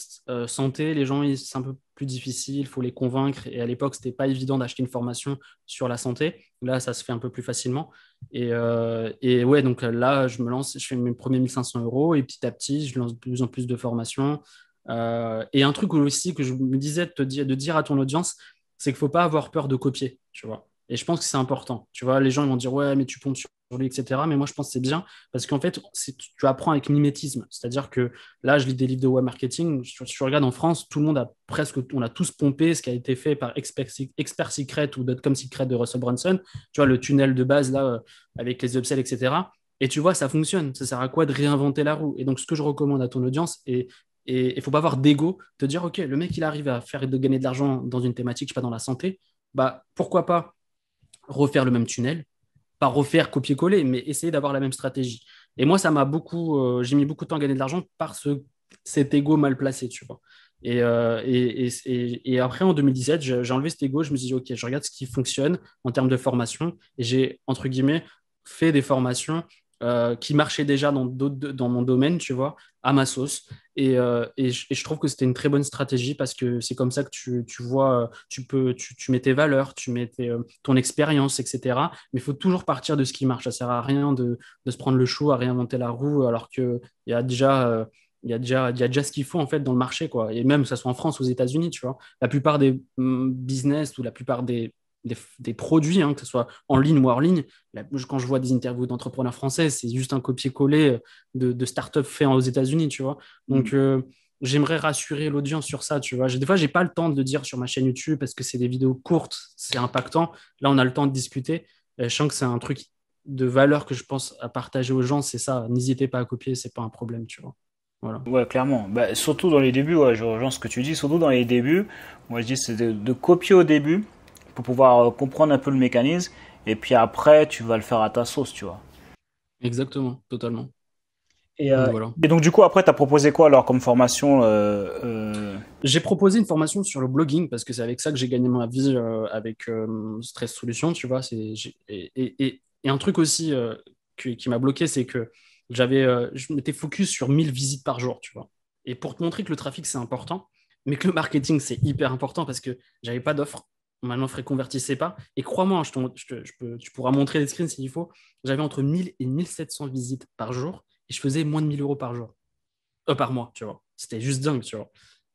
santé, les gens, ils, c'est un peu plus il faut les convaincre. Et à l'époque, c'était pas évident d'acheter une formation sur la santé. Là, ça se fait un peu plus facilement. Et, euh, et ouais, donc euh, là, je me lance, je fais mes premiers 1500 euros et petit à petit, je lance de plus en plus de formations. Euh, et un truc aussi que je me disais de, te dire, à ton audience, c'est qu'il faut pas avoir peur de copier, tu vois. Et je pense que c'est important. Tu vois, les gens ils vont dire ouais, mais tu pompes mais moi, je pense que c'est bien parce qu'en fait, tu apprends avec mimétisme. C'est-à-dire que là, je lis des livres de web marketing. Si je, regarde en France, tout le monde a presque, on a tous pompé ce qui a été fait par Expert, Secret ou Dotcom Secret de Russell Brunson. Tu vois, le tunnel de base là, euh, avec les upsells, etc. Et tu vois, ça fonctionne. Ça sert à quoi de réinventer la roue Et donc, ce que je recommande à ton audience, et il ne faut pas avoir d'ego, te dire, OK, le mec, il arrive à faire de gagner de l'argent dans une thématique, je sais pas, dans la santé, bah, pourquoi pas refaire le même tunnel, pas refaire copier-coller, mais essayer d'avoir la même stratégie. Et moi, ça m'a beaucoup, euh, j'ai mis beaucoup de temps à gagner de l'argent par cet ego mal placé, tu vois. Et, euh, et, et, après, en 2017, j'ai enlevé cet ego, je me suis dit, OK, je regarde ce qui fonctionne en termes de formation, et j'ai, entre guillemets, fait des formations euh, qui marchait déjà dans, dans mon domaine, tu vois, à ma sauce. Et, euh, et, je, trouve que c'était une très bonne stratégie parce que c'est comme ça que tu, tu vois, euh, tu, peux, tu, mets tes valeurs, tu mets ton expérience, etc. Mais il faut toujours partir de ce qui marche. Ça ne sert à rien de, de, se prendre le chou, à réinventer la roue, alors qu'il y a déjà... il y a déjà, il y a déjà ce qu'il faut en fait dans le marché quoi et même que ce soit en France ou aux États-Unis tu vois la plupart des mm, business ou la plupart des des, produits, hein, que ce soit en ligne ou hors ligne. quand je vois des interviews d'entrepreneurs français, c'est juste un copier-coller euh, de, de start-up fait aux États-Unis, tu vois. Donc, mm. euh, j'aimerais rassurer l'audience sur ça, tu vois. Des fois, j'ai pas le temps de le dire sur ma chaîne YouTube parce que c'est des vidéos courtes, c'est impactant. Là, on a le temps de discuter. Euh, je sens que c'est un truc de valeur que je pense à partager aux gens, c'est ça. N'hésitez pas à copier, c'est pas un problème, tu vois. Voilà. Ouais, clairement. Bah, surtout dans les débuts, ouais, je rejoins ce que tu dis. Surtout dans les débuts, moi je dis c'est de, copier au début pour pouvoir euh, comprendre un peu le mécanisme. Et puis après, tu vas le faire à ta sauce, tu vois. Exactement, totalement. Et, donc, euh, et donc du coup, après, tu as proposé quoi alors comme formation euh, J'ai proposé une formation sur le blogging parce que c'est avec ça que j'ai gagné ma vie avec Stress Solution, tu vois. Et, et, et, un truc aussi qui, m'a bloqué, c'est que j'avais, je m'étais focus sur 1000 visites par jour, tu vois. Et pour te montrer que le trafic, c'est important, mais que le marketing, c'est hyper important parce que j'avais pas d'offres. Maintenant, convertir c'est pas. Et crois-moi, hein, je, je, je peux, tu pourras montrer les screens s'il faut. J'avais entre 1000 et 1700 visites par jour et je faisais moins de 1000 euros par jour. Euh, par mois, tu vois. C'était juste dingue, tu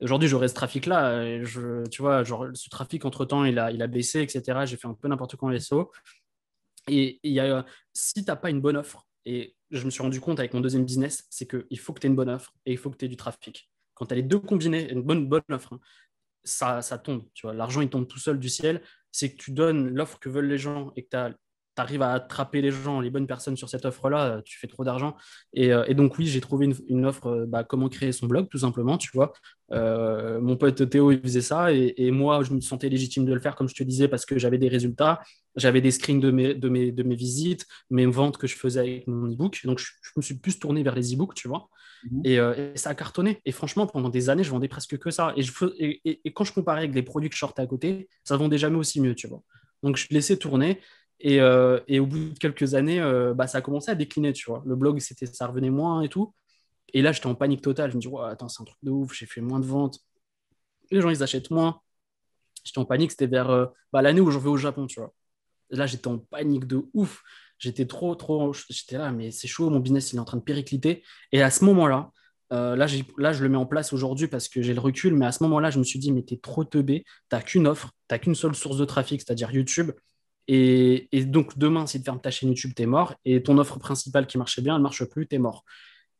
Aujourd'hui, j'aurais ce trafic-là. Euh, je, tu vois, genre, ce trafic, entre-temps, il a, il a baissé, etc. J'ai fait un peu n'importe quoi en SEO. Et, il y a, si tu n'as pas une bonne offre, et je me suis rendu compte avec mon deuxième business, c'est qu'il faut que tu aies une bonne offre et il faut que tu aies du trafic. Quand tu as les deux combinés, une bonne, bonne offre, hein, ça, tombe. Tu vois, l'argent, il tombe tout seul du ciel. C'est que tu donnes l'offre que veulent les gens et que tu arrives à attraper les gens, les bonnes personnes sur cette offre-là, euh, tu fais trop d'argent. Euh, et, donc oui, j'ai trouvé une, offre, euh, bah, comment créer son blog, tout simplement, tu vois. mon pote Théo, il faisait ça, et, moi, je me sentais légitime de le faire, comme je te disais, parce que j'avais des résultats, j'avais des screens de mes, de, de mes visites, mes ventes que je faisais avec mon ebook book Donc je, me suis plus tourné vers les ebooks tu vois. Mhm. Euh, et, ça a cartonné. Et franchement, pendant des années, je vendais presque que ça. Et, quand je comparais avec les produits que je sortais à côté, ça vendait jamais aussi mieux, tu vois. Donc, je laissais tourner. Et, euh, au bout de quelques années, euh, bah, ça a commencé à décliner, tu vois. Le blog, c'était, ça revenait moins et tout. Et là, j'étais en panique totale. Je me dis, attends, c'est un truc de ouf, j'ai fait moins de ventes. Les gens, ils achètent moins. J'étais en panique. C'était vers bah, l'année où je vais au Japon, tu vois. Là, j'étais en panique de ouf. J'étais trop, trop, j'étais là, mais c'est chaud, mon business, il est en train de péricliter. Et à ce moment-là, euh, là, là, je le mets en place aujourd'hui parce que j'ai le recul, mais à ce moment-là, je me suis dit, mais t'es trop teubé, t'as qu'une offre, t'as qu'une seule source de trafic, c'est-à-dire YouTube. Et, donc, demain, si tu fermes ta chaîne YouTube, t'es mort. Et ton offre principale qui marchait bien, elle ne marche plus, t'es mort.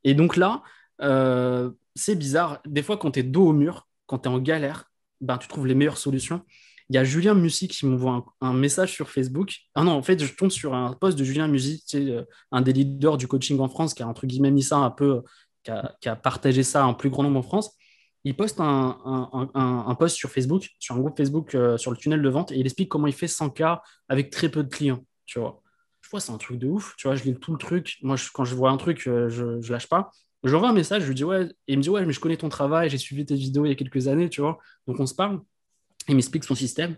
Et donc là, euh, c'est bizarre. Des fois, quand tu es dos au mur, quand tu es en galère, ben, tu trouves les meilleures solutions. Il y a Julien Musi qui m'envoie un, un, message sur Facebook. Ah non, en fait, je tombe sur un post de Julien Musi, euh, un des leaders du coaching en France, qui a entre guillemets mis ça un peu, euh, qui a, partagé ça en plus grand nombre en France. Il poste un, post sur Facebook, sur un groupe Facebook euh, sur le tunnel de vente, et il explique comment il fait 100 cas avec très peu de clients. Tu vois, je vois, c'est un truc de ouf. Tu vois, je lis tout le truc. Moi, quand je vois un truc, je, je lâche pas Je j'envoie un message, je lui dis ouais, il me dit ouais, mais je connais ton travail, j'ai suivi tes vidéos il y a quelques années, tu vois, donc on se parle. Il m'explique son système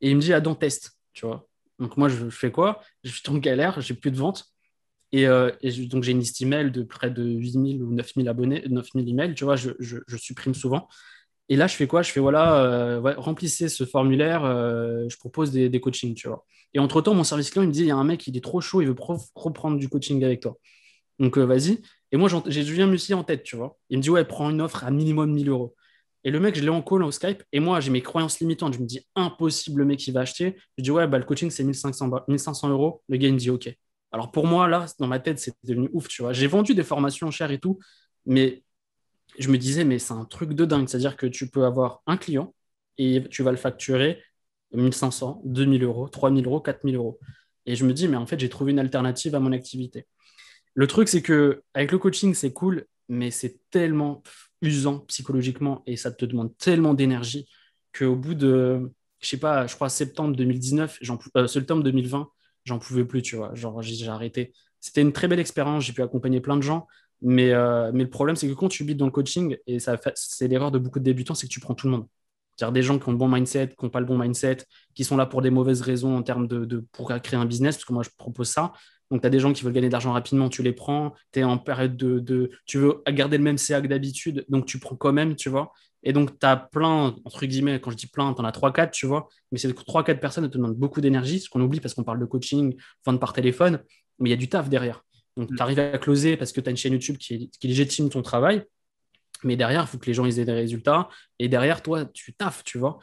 et il me dit Adam, test, tu vois. Donc moi, je fais quoi Je suis en galère, j'ai plus de ventes. Et, euh, donc j'ai une liste email de près de 8000 ou 9000 abonnés, 9000 emails, tu vois, je, supprime souvent. Et là, je fais quoi Je fais voilà, euh, remplissez ce formulaire, euh, je propose des, coachings, tu vois. Et entre-temps, mon service client, il me dit, il y a un mec, il est trop chaud, il veut reprendre du coaching avec toi. Donc vas-y. Et moi, j'ai Julien Mussier en tête, tu vois. Il me dit, ouais, prends une offre à minimum 1000 euros. Et le mec, je l'ai en call au Skype. Et moi, j'ai mes croyances limitantes. Je me dis, impossible, le mec, il va acheter. Je dis, ouais, bah, le coaching, c'est 1500, 1500 euros. Le gars, il me dit, OK. Alors pour moi, là, dans ma tête, c'est devenu ouf, tu vois. J'ai vendu des formations chères et tout, mais je me disais, mais c'est un truc de dingue. C'est-à-dire que tu peux avoir un client et tu vas le facturer 1500, 2000 euros, 3000 euros, 4000 euros. Et je me dis, mais en fait, j'ai trouvé une alternative à mon activité. Le truc, c'est que avec le coaching, c'est cool, mais c'est tellement usant psychologiquement et ça te demande tellement d'énergie qu'au bout de, je sais pas, je crois septembre 2019, euh, septembre 2020, j'en pouvais plus, tu vois. Genre, j'ai arrêté. C'était une très belle expérience, j'ai pu accompagner plein de gens, mais, euh, mais le problème, c'est que quand tu bides dans le coaching, et ça c'est l'erreur de beaucoup de débutants, c'est que tu prends tout le monde. C'est-à-dire des gens qui ont le bon mindset, qui n'ont pas le bon mindset, qui sont là pour des mauvaises raisons en termes de, de pour créer un business, parce que moi je propose ça, donc, tu as des gens qui veulent gagner de l'argent rapidement, tu les prends. Tu es en période de, de, Tu veux garder le même CA que d'habitude, donc tu prends quand même, tu vois. Et donc, tu as plein, entre guillemets, quand je dis plein, tu en as 3-4, tu vois. Mais ces 3-4 personnes te demandent beaucoup d'énergie, ce qu'on oublie parce qu'on parle de coaching, vente par téléphone, mais il y a du taf derrière. Donc, mm. tu arrives à closer parce que tu as une chaîne YouTube qui, légitime ton travail. Mais derrière, il faut que les gens aient des résultats. Et derrière, toi, tu taffes, tu vois.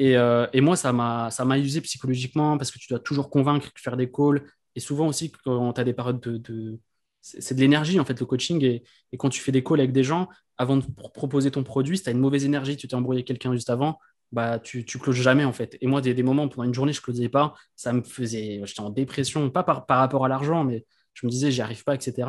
Et, euh, et, moi, ça m'a usé psychologiquement parce que tu dois toujours convaincre, faire des calls, et souvent aussi, quand tu as des périodes de. c'est de l'énergie, en fait, le coaching. Et, quand tu fais des calls avec des gens, avant de proposer ton produit, si tu as une mauvaise énergie, tu t'es embrouillé quelqu'un juste avant, bah, tu, tu closes jamais, en fait. Et moi, des, des moments, pendant une journée, je closais pas. Ça me faisait. J'étais en dépression, pas par, par rapport à l'argent, mais je me disais, j'y arrive pas, etc.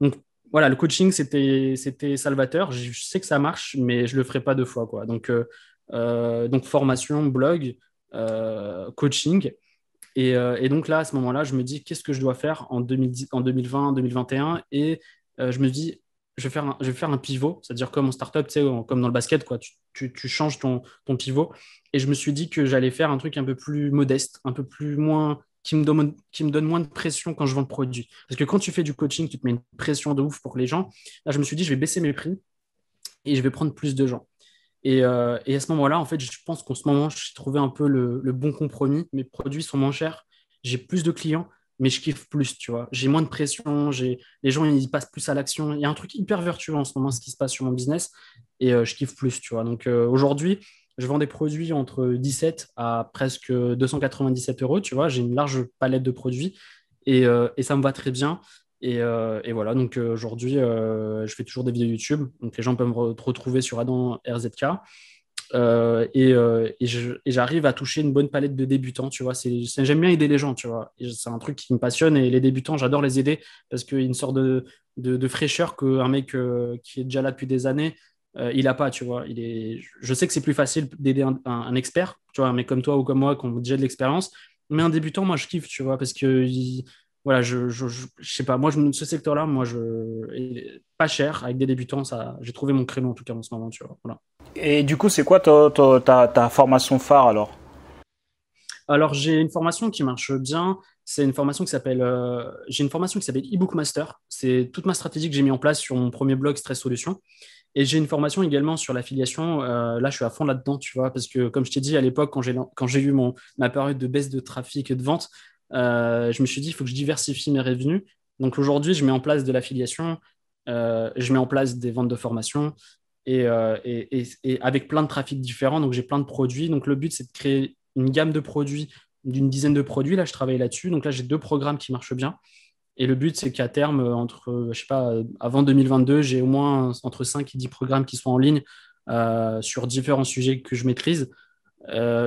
Donc, voilà, le coaching, c'était salvateur. Je, sais que ça marche, mais je le ferai pas deux fois, quoi. Donc, euh, euh, donc formation, blog, euh, coaching. Euh, et, donc là, à ce moment-là, je me dis qu'est-ce que je dois faire en, en 2020, 2021 Et euh, je me dis, je vais faire un, je vais faire un pivot, c'est-à-dire comme en startup, comme dans le basket, quoi, tu, changes ton, pivot. Et je me suis dit que j'allais faire un truc un peu plus modeste, un peu plus moins. Qui me, donne, qui me donne moins de pression quand je vends le produit. Parce que quand tu fais du coaching, tu te mets une pression de ouf pour les gens. Là, je me suis dit, je vais baisser mes prix et je vais prendre plus de gens. Euh, et, à ce moment-là, en fait, je pense qu'en ce moment, j'ai trouvé un peu le, bon compromis. Mes produits sont moins chers, j'ai plus de clients, mais je kiffe plus, tu vois. J'ai moins de pression, j'ai les gens ils passent plus à l'action. Il y a un truc hyper vertueux en ce moment, ce qui se passe sur mon business, et euh, je kiffe plus, tu vois. Donc euh, aujourd'hui, je vends des produits entre 17 à presque 297 euros, tu vois. J'ai une large palette de produits et, et ça me va très bien. Euh, et, voilà, donc euh, aujourd'hui, euh, je fais toujours des vidéos YouTube. Donc les gens peuvent me retrouver sur Adam RZK. et, j'arrive à toucher une bonne palette de débutants, tu vois. J'aime bien aider les gens, tu vois. C'est un truc qui me passionne et les débutants, j'adore les aider parce qu'il y a une sorte de, fraîcheur qu'un mec qui est déjà là depuis des années, il n'a pas, tu vois. Il est... Je sais que c'est plus facile d'aider un, expert, tu vois, un mec comme toi ou comme moi qui ont déjà de l'expérience. Mais un débutant, moi, je kiffe, tu vois, parce que voilà, je, je, je, sais pas. Moi, je, ce secteur-là, moi, je pas cher avec des débutants. Ça, j'ai trouvé mon créneau en tout cas en ce moment, tu vois. Et du coup, c'est quoi ta, ta, ta, formation phare alors Alors, j'ai une formation qui marche bien. C'est une formation qui s'appelle. Euh, j'ai une formation qui s'appelle ebook master. C'est toute ma stratégie que j'ai mis en place sur mon premier blog Stress Solutions. Et j'ai une formation également sur l'affiliation. Euh, là, je suis à fond là-dedans, tu vois, parce que comme je t'ai dit à l'époque, quand j'ai eu mon, ma période de baisse de trafic et de vente, euh, je me suis dit, il faut que je diversifie mes revenus. Donc aujourd'hui, je mets en place de l'affiliation, euh, je mets en place des ventes de formation euh, et, avec plein de trafics différents. Donc j'ai plein de produits. Donc le but, c'est de créer une gamme de produits, d'une dizaine de produits. Là, je travaille là-dessus. Donc là, j'ai deux programmes qui marchent bien. Et le but, c'est qu'à terme, entre, je sais pas, avant 2022, j'ai au moins entre 5 et 10 programmes qui sont en ligne sur différents sujets que je maîtrise.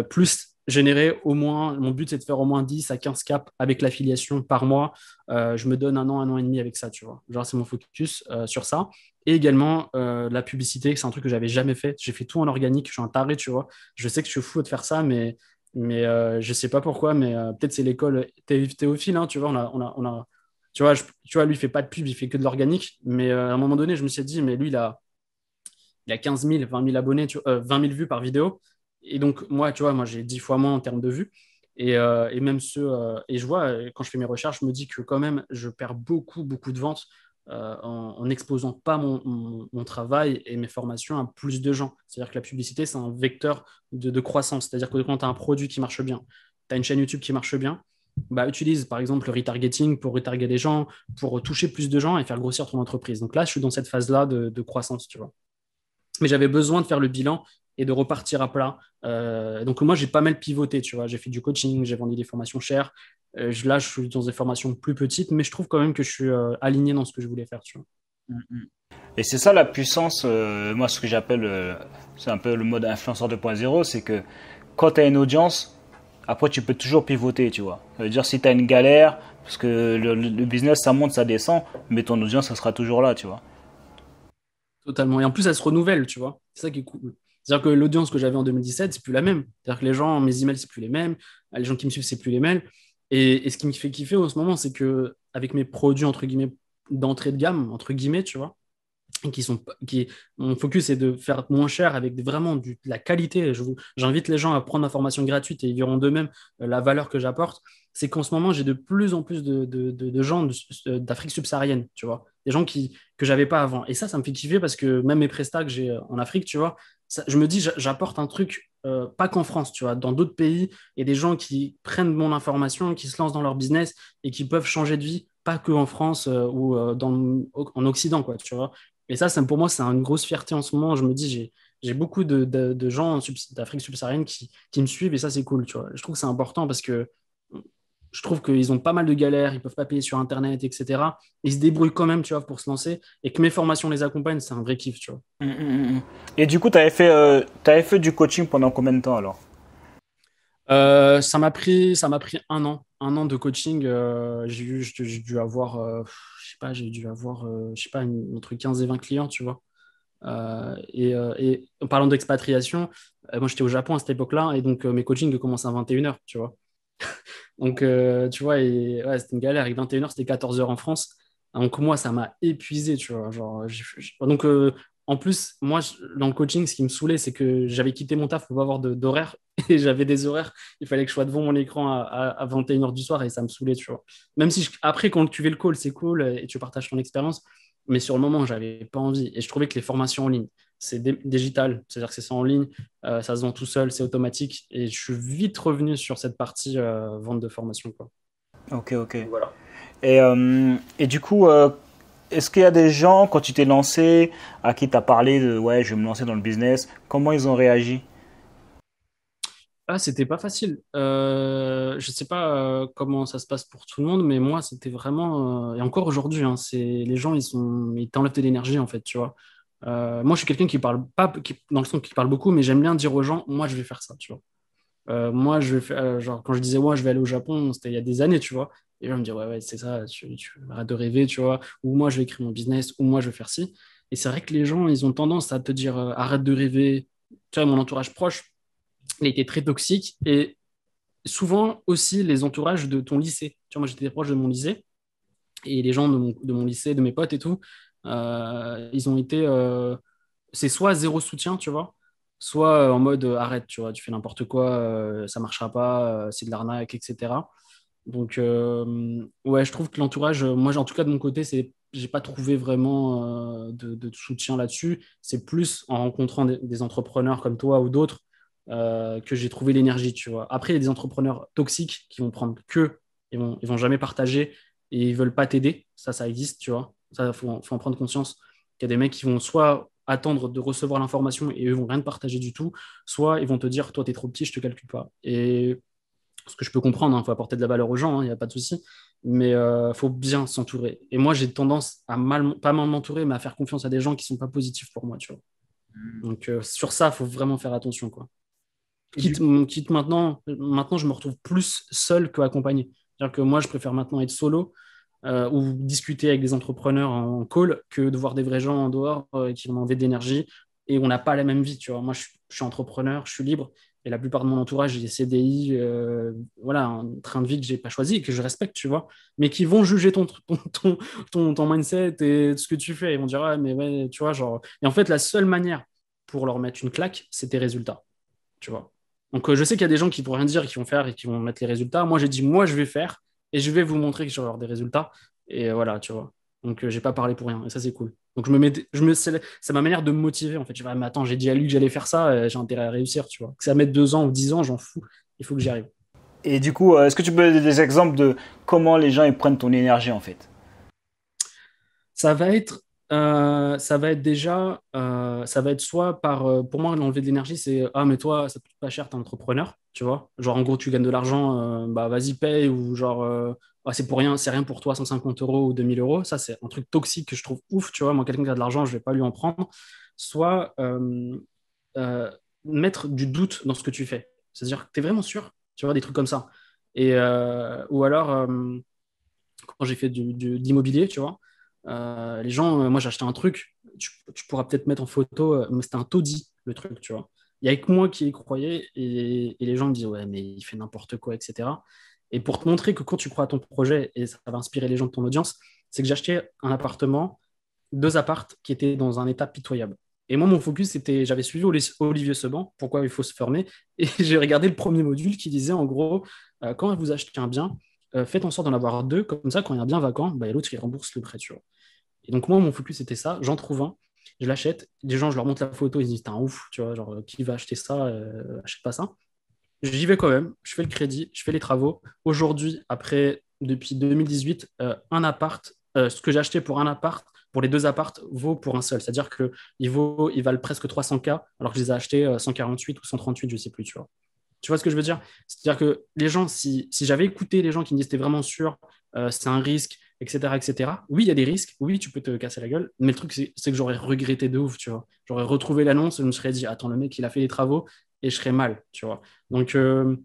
plus générer au moins, mon but c'est de faire au moins 10 à 15 caps avec l'affiliation par mois. Euh, je me donne un an, un an et demi avec ça, tu vois. Genre, c'est mon focus euh, sur ça. Et également, euh, la publicité, c'est un truc que j'avais jamais fait. J'ai fait tout en organique, je suis un taré, tu vois. Je sais que je suis fou de faire ça, mais, mais je sais pas pourquoi, mais peut-être c'est l'école théophile, hein, tu vois. On a, on a, on a, tu, vois tu vois, lui, il fait pas de pub, il fait que de l'organique. Mais à un moment donné, je me suis dit, mais lui, il a, il a 15 000, 20 000 abonnés, tu 20 000 vues par vidéo et donc, moi, tu vois, moi, j'ai dix fois moins en termes de vues. Et, euh, même ceux, euh, et je vois, euh, quand je fais mes recherches, je me dis que quand même, je perds beaucoup, beaucoup de ventes en n'exposant pas mon, travail et mes formations à plus de gens. C'est-à-dire que la publicité, c'est un vecteur de, croissance. C'est-à-dire que quand tu as un produit qui marche bien, tu as une chaîne YouTube qui marche bien, bah, utilise par exemple le retargeting pour retargeter des gens, pour toucher plus de gens et faire grossir ton entreprise. Donc là, je suis dans cette phase-là de croissance, tu vois. Mais j'avais besoin de faire le bilan et de repartir à plat. Euh, donc moi, j'ai pas mal pivoté, tu vois. J'ai fait du coaching, j'ai vendu des formations chères. Euh, là, je suis dans des formations plus petites, mais je trouve quand même que je suis euh, aligné dans ce que je voulais faire, tu vois. Mm, mm. Et c'est ça la puissance, moi, ce que j'appelle, c'est un peu le mode influenceur 2.0, c'est que quand tu as une audience, après, tu peux toujours pivoter, tu vois. Ça veut dire, si tu as une galère, parce que le, le, business, ça monte, ça descend, mais ton audience, ça sera toujours là, tu vois. Totalement. Et en plus, elle se renouvelle, tu vois. C'est ça qui est cool. C'est-à-dire que l'audience que j'avais en 2017, c'est plus la même. C'est-à-dire que les gens, mes emails, c'est plus les mêmes. Ah, les gens qui me suivent, c'est plus les mêmes. Et, ce qui me fait kiffer en ce moment, c'est que avec mes produits entre guillemets d'entrée de gamme, entre guillemets, tu vois, qui sont qui mon focus est de faire moins cher avec vraiment du, de la qualité. J'invite les gens à prendre ma formation gratuite et ils verront d'eux-mêmes euh, la valeur que j'apporte. C'est qu'en ce moment, j'ai de plus en plus de, gens d'Afrique subsaharienne, tu vois, des gens qui, que j'avais pas avant. Et ça, ça me fait kiffer parce que même mes prestats que j'ai euh, en Afrique, tu vois, je me dis, j'apporte un truc, euh, pas qu'en France, tu vois, dans d'autres pays, et des gens qui prennent mon information, qui se lancent dans leur business et qui peuvent changer de vie, pas que en France euh, ou euh, en Occident, quoi, tu vois. Et ça, pour moi, c'est une grosse fierté en ce moment. Je me dis, j'ai beaucoup de, gens d'Afrique subsaharienne qui, qui, me suivent et ça, c'est cool, tu vois. Je trouve que c'est important parce que je trouve qu'ils ont pas mal de galères, ils peuvent pas payer sur Internet, etc. Ils se débrouillent quand même, tu vois, pour se lancer. Et que mes formations les accompagnent, c'est un vrai kiff, tu vois. Mm, mm, mm, et du coup, tu avais, fait, euh, fait du coaching pendant combien de temps alors euh, Ça m'a pris, ça pris un an. Un an de coaching. Euh, j'ai dû avoir, je sais pas, j'ai dû avoir, je sais pas, entre 15 et 20 clients, tu vois. et, en parlant d'expatriation, moi j'étais au Japon à cette époque-là, et donc mes coachings commençaient à 21h, tu vois. Donc, euh, tu vois, et, ouais, c'était une galère. Avec 21h, c'était 14h en France. Donc, moi, ça m'a épuisé, tu vois. Genre, Donc, euh, en plus, moi, dans le coaching, ce qui me saoulait, c'est que j'avais quitté mon taf pour pas avoir d'horaire. Et j'avais des horaires. Il fallait que je sois devant mon écran à, 21h du soir et ça me saoulait, tu vois. Même si, après, quand tu fais le call, c'est cool et tu partages ton expérience. Mais sur le moment, j'avais pas envie. Et je trouvais que les formations en ligne, c'est digital, c'est-à-dire que c'est ça en ligne, euh, ça se vend tout seul, c'est automatique. Et je suis vite revenu sur cette partie euh, vente de formation. Quoi. Ok, ok. Voilà. Euh, et, du coup, est-ce qu'il y a des gens, quand tu t'es lancé, à qui tu as parlé de ouais, je vais me lancer dans le business, comment ils ont réagi ah, c'était pas facile. je sais pas comment ça se passe pour tout le monde, mais moi, c'était vraiment. et encore aujourd'hui, hein, les gens, ils sont, ils t'enlèvent de l'énergie en fait, tu vois. Euh, moi, je suis quelqu'un qui parle pas, dans le sens qui parle beaucoup, mais j'aime bien dire aux gens, moi, je vais faire ça, tu vois. Euh, moi, je vais faire, euh, genre, quand je disais, moi, je vais aller au Japon, c'était il y a des années, tu vois. Et je me dire, ouais, ouais, c'est ça, tu, de rêver, tu vois. Ou moi, je vais écrire mon business, ou moi, je vais faire ci. Et c'est vrai que les gens, ils ont tendance à te dire, arrête de rêver. Tu vois, mon entourage proche, il a très toxique. Et souvent aussi, les entourages de ton lycée. Tu vois, moi, j'étais proche de mon lycée. Et les gens de mon, de mon lycée, de mes potes et tout, euh, ils ont été. Euh, c'est soit zéro soutien, tu vois, soit euh, en mode arrête, tu vois, tu fais n'importe quoi, ça marchera pas, c'est de l'arnaque, etc. Donc, ouais, je trouve que l'entourage, moi, en tout cas, de mon côté, c'est j'ai pas trouvé vraiment de, soutien là-dessus. C'est plus en rencontrant des, entrepreneurs comme toi ou d'autres que j'ai trouvé l'énergie, tu vois. Après, il y a des entrepreneurs toxiques qui vont prendre que, ils vont, ils vont jamais partager et ils veulent pas t'aider. Ça, ça existe, tu vois. Ça, faut, faut en prendre conscience. Il y a des mecs qui vont soit attendre de recevoir l'information et eux vont rien partager du tout, soit ils vont te dire toi tu es trop petit, je te calcule pas. Et ce que je peux comprendre, il hein, faut apporter de la valeur aux gens, il hein, n'y a pas de souci, mais euh, faut bien s'entourer. Et moi j'ai tendance à mal, pas mal m'entourer, mais à faire confiance à des gens qui sont pas positifs pour moi, tu vois. Hmm. Donc euh, sur ça, il faut vraiment faire attention quoi. Quitte, quitte maintenant, maintenant je me retrouve plus seul qu'accompagné C'est-à-dire que moi je préfère maintenant être solo euh, ou discuter avec des entrepreneurs en call que de voir des vrais gens en dehors euh, qui ont envie d'énergie et on n'a pas la même vie. Tu vois. Moi, je, suis entrepreneur, je suis libre et la plupart de mon entourage, j'ai des CDI, voilà, un train de vie que je n'ai pas choisi et que je respecte, tu vois, mais qui vont juger ton, ton, ton, ton, mindset et ce que tu fais. Ils vont dire, ah, mais ouais, tu vois, genre. Et en fait, la seule manière pour leur mettre une claque, c'est tes résultats, tu vois. Donc, euh, je sais qu'il y a des gens qui pourront rien dire, qui vont faire et qui vont mettre les résultats. Moi, j'ai dit, moi, je vais faire et je vais vous montrer que je vais avoir des résultats. Et euh, voilà, tu vois. Donc, euh, j'ai pas parlé pour rien. Et ça, c'est cool. Donc, je me mets, je me, c'est ma manière de me motiver, en fait. Je vais, m'attendre, j'ai dit à lui que j'allais faire ça, euh, j'ai intérêt à réussir, tu vois. Que ça mette deux ans ou dix ans, j'en fous. Il faut que j'y arrive. Et du coup, est-ce que tu peux donner des exemples de comment les gens ils prennent ton énergie, en fait Ça va être euh, ça va être déjà, euh, ça va être soit par, euh, pour moi, l'enlever de l'énergie, c'est ah, mais toi, ça coûte pas cher, t'es entrepreneur, tu vois. Genre, en gros, tu gagnes de l'argent, bah vas-y, paye, ou genre, ah, c'est pour rien, c'est rien pour toi, 150 euros ou 2000 euros. Ça, c'est un truc toxique que je trouve ouf, tu vois. Moi, quelqu'un qui a de l'argent, je vais pas lui en prendre. Soit mettre du doute dans ce que tu fais, c'est-à-dire que t'es vraiment sûr, tu vois, des trucs comme ça. Et, ou alors, quand j'ai fait de l'immobilier, tu vois euh, les gens, euh, moi j'ai acheté un truc, tu, pourras peut-être mettre en photo, euh, mais c'était un taudis le truc, tu vois. Il n'y avait que moi qui y croyais et, les gens me disaient ouais, mais il fait n'importe quoi, etc. Et pour te montrer que quand tu crois à ton projet et ça va inspirer les gens de ton audience, c'est que j'achetais un appartement, deux appartes qui étaient dans un état pitoyable. Et moi, mon focus, c'était, j'avais suivi Olivier Seban, pourquoi il faut se former, et j'ai regardé le premier module qui disait en gros, quand vous achetez un bien, euh, faites en sorte d'en avoir deux, comme ça, quand il y a bien vacant, bah, l'autre, il rembourse le prêt, tu vois. Et donc, moi, mon focus, c'était ça. J'en trouve un, je l'achète. Des gens, je leur montre la photo, ils disent, t'es un ouf, tu vois, genre, euh, qui va acheter ça, euh, achète pas ça. J'y vais quand même, je fais le crédit, je fais les travaux. Aujourd'hui, après, depuis 2018, un appart, ce que j'ai acheté pour un appart, pour les deux apparts vaut pour un seul. C'est-à-dire qu'ils valent presque 300K, alors que je les ai achetés 148 ou 138, je sais plus, tu vois. Tu vois ce que je veux dire C'est-à-dire que les gens, si, j'avais écouté les gens qui me disaient c'était vraiment sûr, euh, c'est un risque, etc., etc., oui, il y a des risques, oui, tu peux te casser la gueule, mais le truc, c'est que j'aurais regretté de ouf, tu vois. J'aurais retrouvé l'annonce, je me serais dit, attends, le mec, il a fait les travaux et je serais mal, tu vois. Donc, euh,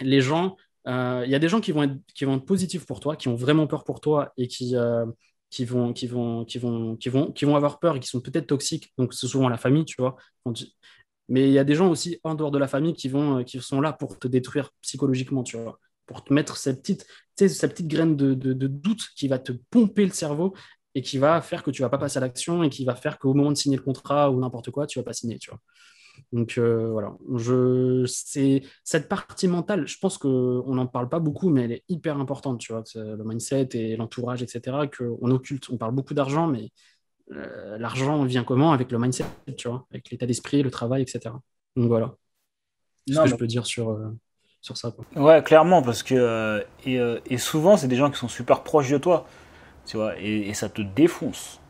les gens, euh, il y a des gens qui vont, être, qui vont être positifs pour toi, qui ont vraiment peur pour toi et qui qui vont, qui vont, qui vont, qui vont, qui vont avoir peur et qui sont peut-être toxiques. Donc, c'est souvent la famille, tu vois. Mais il y a des gens aussi en dehors de la famille qui, vont, euh, qui sont là pour te détruire psychologiquement, tu vois, pour te mettre cette petite, cette petite graine de, doute qui va te pomper le cerveau et qui va faire que tu vas pas passer à l'action et qui va faire qu'au moment de signer le contrat ou n'importe quoi, tu vas pas signer, tu vois. Donc euh, voilà, je cette partie mentale. Je pense que on n'en parle pas beaucoup, mais elle est hyper importante, tu vois, le mindset et l'entourage, etc. qu'on occulte. On parle beaucoup d'argent, mais euh, l'argent vient comment Avec le mindset, tu vois, avec l'état d'esprit, le travail, etc. Donc voilà. C'est ce que je peux dire sur, euh, sur ça. Ouais, clairement, parce que. Euh, et, et, souvent, c'est des gens qui sont super proches de toi, tu vois, et, et ça te défonce.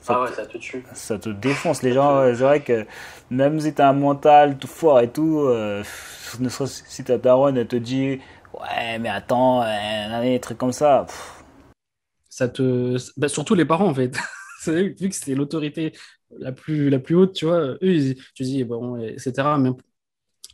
Ça ah ouais, te, ça te tue. Ça te défonce. Les gens, c'est vrai que même si t'as un mental tout fort et tout, ne serait-ce si ta daronne, elle te dit Ouais, mais attends, des trucs comme ça. Ça te. Bah, surtout les parents, en fait vu que c'est l'autorité la plus, la plus haute, tu vois, eux, tu dis, bon, etc. Mais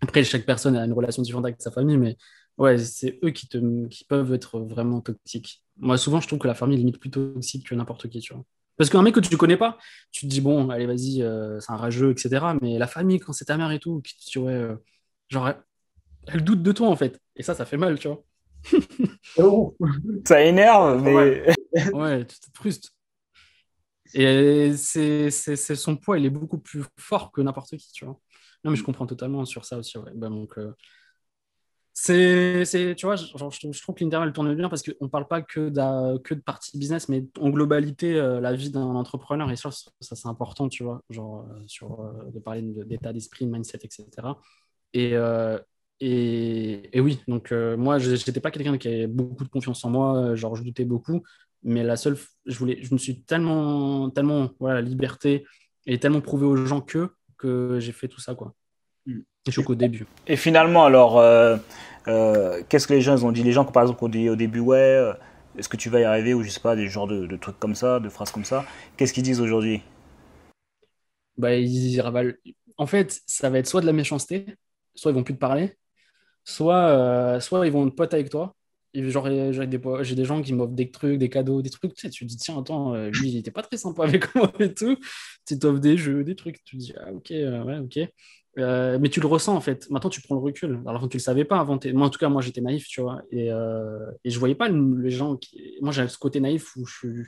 après, chaque personne a une relation différente avec sa famille, mais ouais, c'est eux qui, te, qui peuvent être vraiment toxiques. Moi, souvent, je trouve que la famille limite plus toxique que n'importe qui, tu vois. Parce qu'un mec que tu connais pas, tu te dis, bon, allez, vas-y, euh, c'est un rageux, etc. Mais la famille, quand c'est ta mère et tout, tu vois, euh, genre, elle doute de toi, en fait. Et ça, ça fait mal, tu vois. ça énerve, mais. Ouais, ouais tu te frustres. Et c'est, son poids, il est beaucoup plus fort que n'importe qui, tu vois. Non, mais je mm. comprends totalement sur ça aussi. Ouais. Bah, donc, euh, tu vois, je, trouve que l'interview tourne bien parce qu'on ne parle pas que, que de partie business, mais en globalité, euh, la vie d'un entrepreneur. Et ça, c'est important, tu vois, genre, euh, sur, de parler d'état d'esprit, de mindset, etc. Et, et, et, oui, donc moi, je n'étais pas quelqu'un qui avait beaucoup de confiance en moi, genre je doutais beaucoup mais la seule, je voulais, je me suis tellement, tellement, voilà, liberté et tellement prouvé aux gens que que j'ai fait tout ça, quoi. Mm. Je qu'au début. Et finalement, alors, euh, euh, qu'est-ce que les gens ont dit Les gens, par exemple, ont dit au début, ouais, euh, est-ce que tu vas y arriver ou je sais pas, des genres de, trucs comme ça, de phrases comme ça. Qu'est-ce qu'ils disent aujourd'hui Bah, ils, En fait, ça va être soit de la méchanceté, soit ils vont plus te parler, soit, soit ils vont te pote avec toi, genre, j'ai des, des gens qui m'offrent des trucs, des cadeaux, des trucs. Tu, sais, tu te dis, tiens, attends, euh, lui, il était pas très sympa avec moi et tout. Tu t'offres des jeux, des trucs. Tu te dis, ah, ok, euh, ouais, ok. Euh, mais tu le ressens, en fait. Maintenant, tu prends le recul. Alors, tu le savais pas avant. Moi, en tout cas, moi, j'étais naïf, tu vois. Et, et je voyais pas les gens qui. Moi, j'avais ce côté naïf où je suis.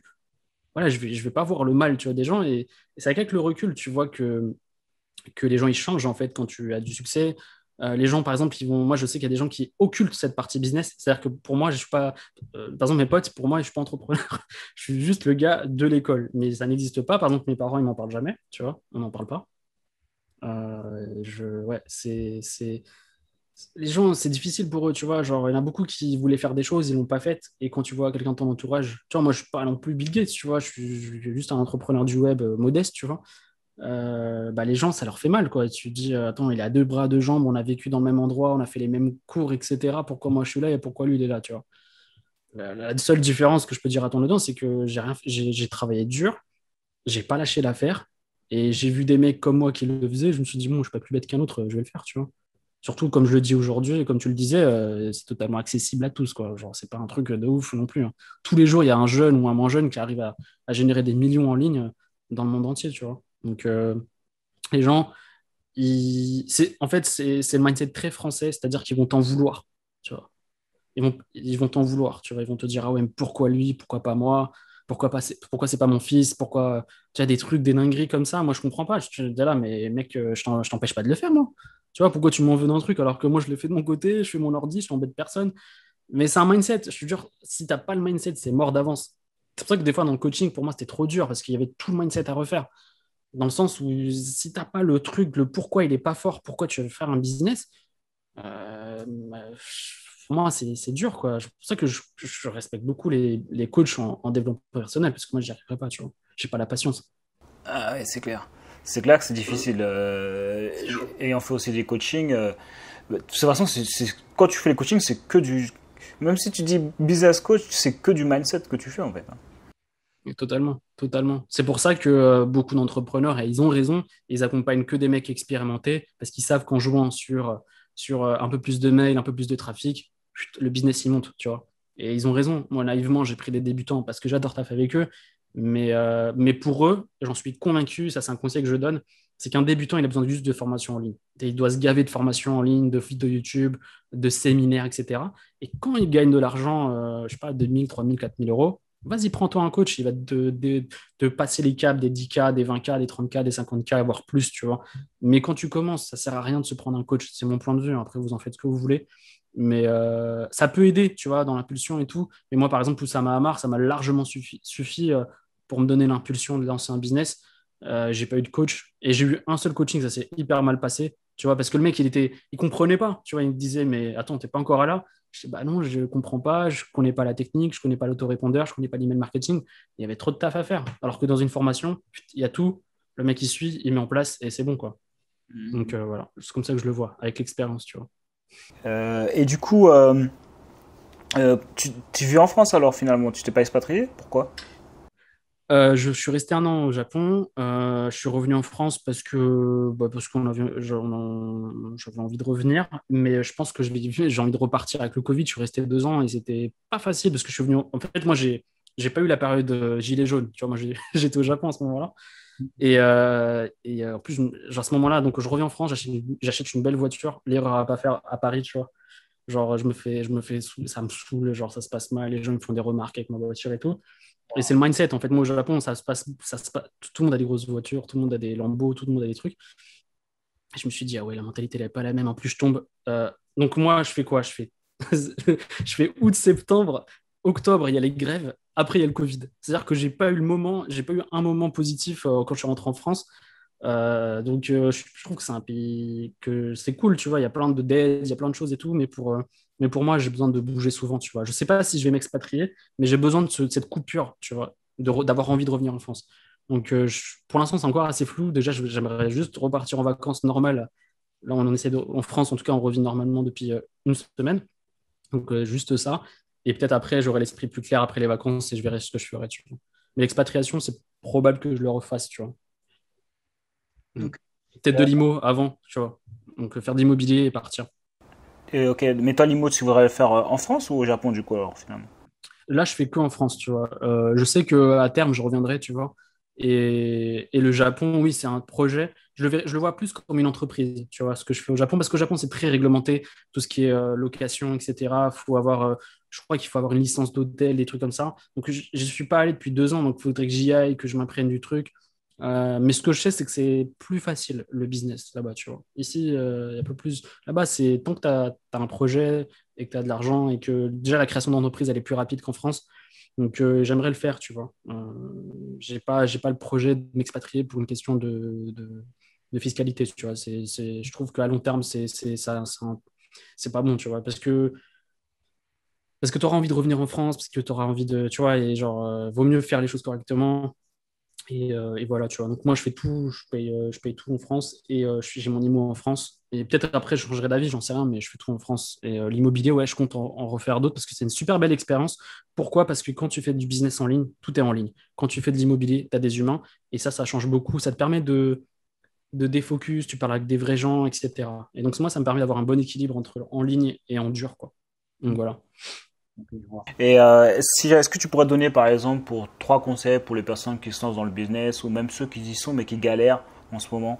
Voilà, je vais, je vais pas voir le mal, tu vois, des gens. Et, et c'est avec le recul, tu vois que, que les gens, ils changent, en fait, quand tu as du succès euh, les gens, par exemple, ils vont, moi, je sais qu'il y a des gens qui occultent cette partie business. C'est-à-dire que pour moi, je suis pas, euh, par exemple, mes potes, pour moi, je suis pas entrepreneur. je suis juste le gars de l'école. Mais ça n'existe pas. Par exemple, mes parents, ils m'en parlent jamais. Tu vois, on n'en parle pas. Euh, je, ouais, c'est, c'est, les gens, c'est difficile pour eux. Tu vois, genre, il y en a beaucoup qui voulaient faire des choses, ils l'ont pas fait Et quand tu vois quelqu'un dans ton entourage, tu vois, moi, je suis pas non plus Bill Gates. Tu vois, je je suis juste un entrepreneur du web modeste. Tu vois. Euh, bah les gens, ça leur fait mal. Quoi. Tu dis, euh, attends, il a deux bras, deux jambes, on a vécu dans le même endroit, on a fait les mêmes cours, etc. Pourquoi moi je suis là et pourquoi lui il est là, tu vois la, seule différence que je peux dire à ton dedans, c'est que j'ai travaillé dur, j'ai pas lâché l'affaire, et j'ai vu des mecs comme moi qui le faisaient, je me suis dit, bon, je suis pas plus bête qu'un autre, je vais le faire, tu vois. Surtout, comme je le dis aujourd'hui, comme tu le disais, euh, c'est totalement accessible à tous, quoi. Genre, c'est pas un truc de ouf non plus. Hein. Tous les jours, il y a un jeune ou un moins jeune qui arrive à, à générer des millions en ligne dans le monde entier, tu vois. Donc, euh, les gens, en fait, c'est le mindset très français, c'est-à-dire qu'ils vont t'en vouloir, Ils vont ils vont t'en vouloir, tu vois. Ils vont te dire, ah ouais, pourquoi lui, pourquoi pas moi pourquoi pourquoi c'est pas mon fils pourquoi tu as des trucs des dingueries comme ça moi je comprends pas je te dis là mais mec euh, je t'empêche pas de le faire moi tu vois pourquoi tu m'en veux dans d'un truc alors que moi je le fais de mon côté je fais mon ordi je t'embête personne mais c'est un mindset je te jure si t'as pas le mindset c'est mort d'avance c'est pour ça que des fois dans le coaching pour moi c'était trop dur parce qu'il y avait tout le mindset à refaire dans le sens où si tu n'as pas le truc, le pourquoi il n'est pas fort, pourquoi tu veux faire un business, euh, pour moi, c'est dur. quoi. C'est pour ça que je, respecte beaucoup les, les coachs en, développement personnel, parce que moi, je n'y arriverai pas, tu vois. J'ai pas la patience. Ah c'est clair. C'est clair que c'est difficile. Euh, et on fait aussi des coachings, euh, de toute façon, quand tu fais les coachings, c'est que du. Même si tu dis business coach, c'est que du mindset que tu fais en fait. Hein. Totalement, totalement. C'est pour ça que euh, beaucoup d'entrepreneurs, et ils ont raison, ils accompagnent que des mecs expérimentés parce qu'ils savent qu'en jouant sur, sur euh, un peu plus de mails, un peu plus de trafic, le business il monte, tu vois. Et ils ont raison. Moi, naïvement, j'ai pris des débutants parce que j'adore taf avec eux. Mais, euh, mais pour eux, j'en suis convaincu, ça c'est un conseil que je donne, c'est qu'un débutant, il a besoin juste de formation en ligne. il doit se gaver de formation en ligne, de de YouTube, de séminaires, etc. Et quand il gagne de l'argent, je sais pas, 2000, 3000, 4000 euros, Vas-y, prends-toi un coach, il va te, passer les câbles des 10K, des 20K, des 30K, des 50K, voire plus, tu vois. Mais quand tu commences, ça sert à rien de se prendre un coach, c'est mon point de vue. Hein. Après, vous en faites ce que vous voulez. Mais euh, ça peut aider, tu vois, dans l'impulsion et tout. Mais moi, par exemple, ça m'a marre, ça m'a largement suffi, euh, pour me donner l'impulsion de lancer un business. Je euh, j'ai pas eu de coach et j'ai eu un seul coaching, ça s'est hyper mal passé, tu vois, parce que le mec, il était, il comprenait pas, tu vois, il me disait, mais attends, t'es pas encore là. Je dis, bah non, je comprends pas, je connais pas la technique, je connais pas l'autorépondeur, je connais pas l'email marketing. Il y avait trop de taf à faire. Alors que dans une formation, il y a tout, le mec il suit, il met en place et c'est bon quoi. Mm. Donc euh, voilà, c'est comme ça que je le vois, avec l'expérience, tu vois. Euh, et du coup, euh, tu, tu, vis en France alors finalement, tu t'es pas expatrié Pourquoi euh, je suis resté un an au Japon. Euh, je suis revenu en France parce que bah, parce qu'on j'avais envie de revenir, mais je pense que j'ai envie de repartir avec le Covid. Je suis resté deux ans et c'était pas facile parce que je suis venu. En fait, moi j'ai j'ai pas eu la période gilet jaune. Tu vois, moi j'étais au Japon à ce moment-là. Et, euh, en plus, genre à ce moment-là, donc je reviens en France, j'achète une belle voiture, l'erreur à pas faire à Paris, tu vois. Genre, je me fais, je me fais, ça me saoule, genre ça se passe mal, les gens me font des remarques avec ma voiture et tout. Et c'est le mindset. En fait, moi, au Japon, ça se passe, ça se tout le monde a des grosses voitures, tout le monde a des lambeaux, tout le monde a des trucs. Et je me suis dit, ah ouais, la mentalité, elle n'est pas la même. En plus, je tombe. Euh, donc, moi, je fais quoi Je fais, je fais août, septembre, octobre, il y a les grèves. Après, il y a le Covid. C'est-à-dire que j'ai pas eu le moment, j'ai pas eu un moment positif euh, quand je suis rentré en France. Euh, donc, je, je, trouve que c'est un pays que c'est cool, tu vois. Il y a plein de dettes, il y a plein de choses et tout, mais pour mais pour moi, j'ai besoin de bouger souvent, tu vois. Je sais pas si je vais m'expatrier, mais j'ai besoin de, cette coupure, tu vois, d'avoir envie de revenir en France. Donc, euh, pour l'instant, c'est encore assez flou. Déjà, j'aimerais juste repartir en vacances normales. Là, on en essaie en France, en tout cas, on revient normalement depuis euh, une semaine. Donc, euh, juste ça. Et peut-être après, j'aurai l'esprit plus clair après les vacances et je verrai ce que je ferai, Mais l'expatriation, c'est probable que je le refasse, tu vois. Mm. Donc, peut-être de l'IMO avant, tu vois. Donc, faire de l'immobilier et partir. Euh, ok, mais toi, limo, tu voudrais le faire euh, en France ou au Japon, du coup, finalement Là, je fais que en France, tu vois. Euh, je sais qu'à terme, je reviendrai, tu vois. Et, et le Japon, oui, c'est un projet. Je le, je le vois plus comme une entreprise, tu vois, ce que je fais au Japon, parce qu'au Japon, c'est très réglementé, tout ce qui est location, etc. Faut avoir, je crois qu'il faut avoir une licence d'hôtel, des trucs comme ça. Donc, je ne suis pas allé depuis deux ans, donc il faudrait que j'y aille, que je m'apprenne du truc. Euh, mais ce que je sais, c'est que c'est plus facile le business là-bas, tu vois. Ici, il euh, y a un peu plus. Là-bas, c'est tant que tu as, un projet et que tu as de l'argent et que déjà la création d'entreprise, elle est plus rapide qu'en France. Donc, euh, j'aimerais le faire, tu vois. j'ai pas, pas le projet de m'expatrier pour une question de, de, fiscalité, tu vois. je trouve qu'à long terme, c'est, c'est pas bon, tu vois, parce que parce que tu auras envie de revenir en France, parce que tu auras envie de, tu vois, et genre, vaut mieux faire les choses correctement euh, et, voilà, tu vois. Donc moi, je fais tout, je paye, euh, je paye tout en France et euh, j'ai mon immo en France. Et peut-être après, je changerai d'avis, j'en sais rien, mais je fais tout en France. Et l'immobilier, ouais, je compte en, refaire d'autres parce que c'est une super belle expérience. Pourquoi Parce que quand tu fais du business en ligne, tout est en ligne. Quand tu fais de l'immobilier, tu as des humains et ça, ça change beaucoup. Ça te permet de, de défocus, tu parles avec des vrais gens, etc. Et donc moi, ça me permet d'avoir un bon équilibre entre en ligne et en dur, quoi. Donc voilà. Et euh, est-ce que tu pourrais donner par exemple pour trois conseils pour les personnes qui se lancent dans le business ou même ceux qui y sont mais qui galèrent en ce moment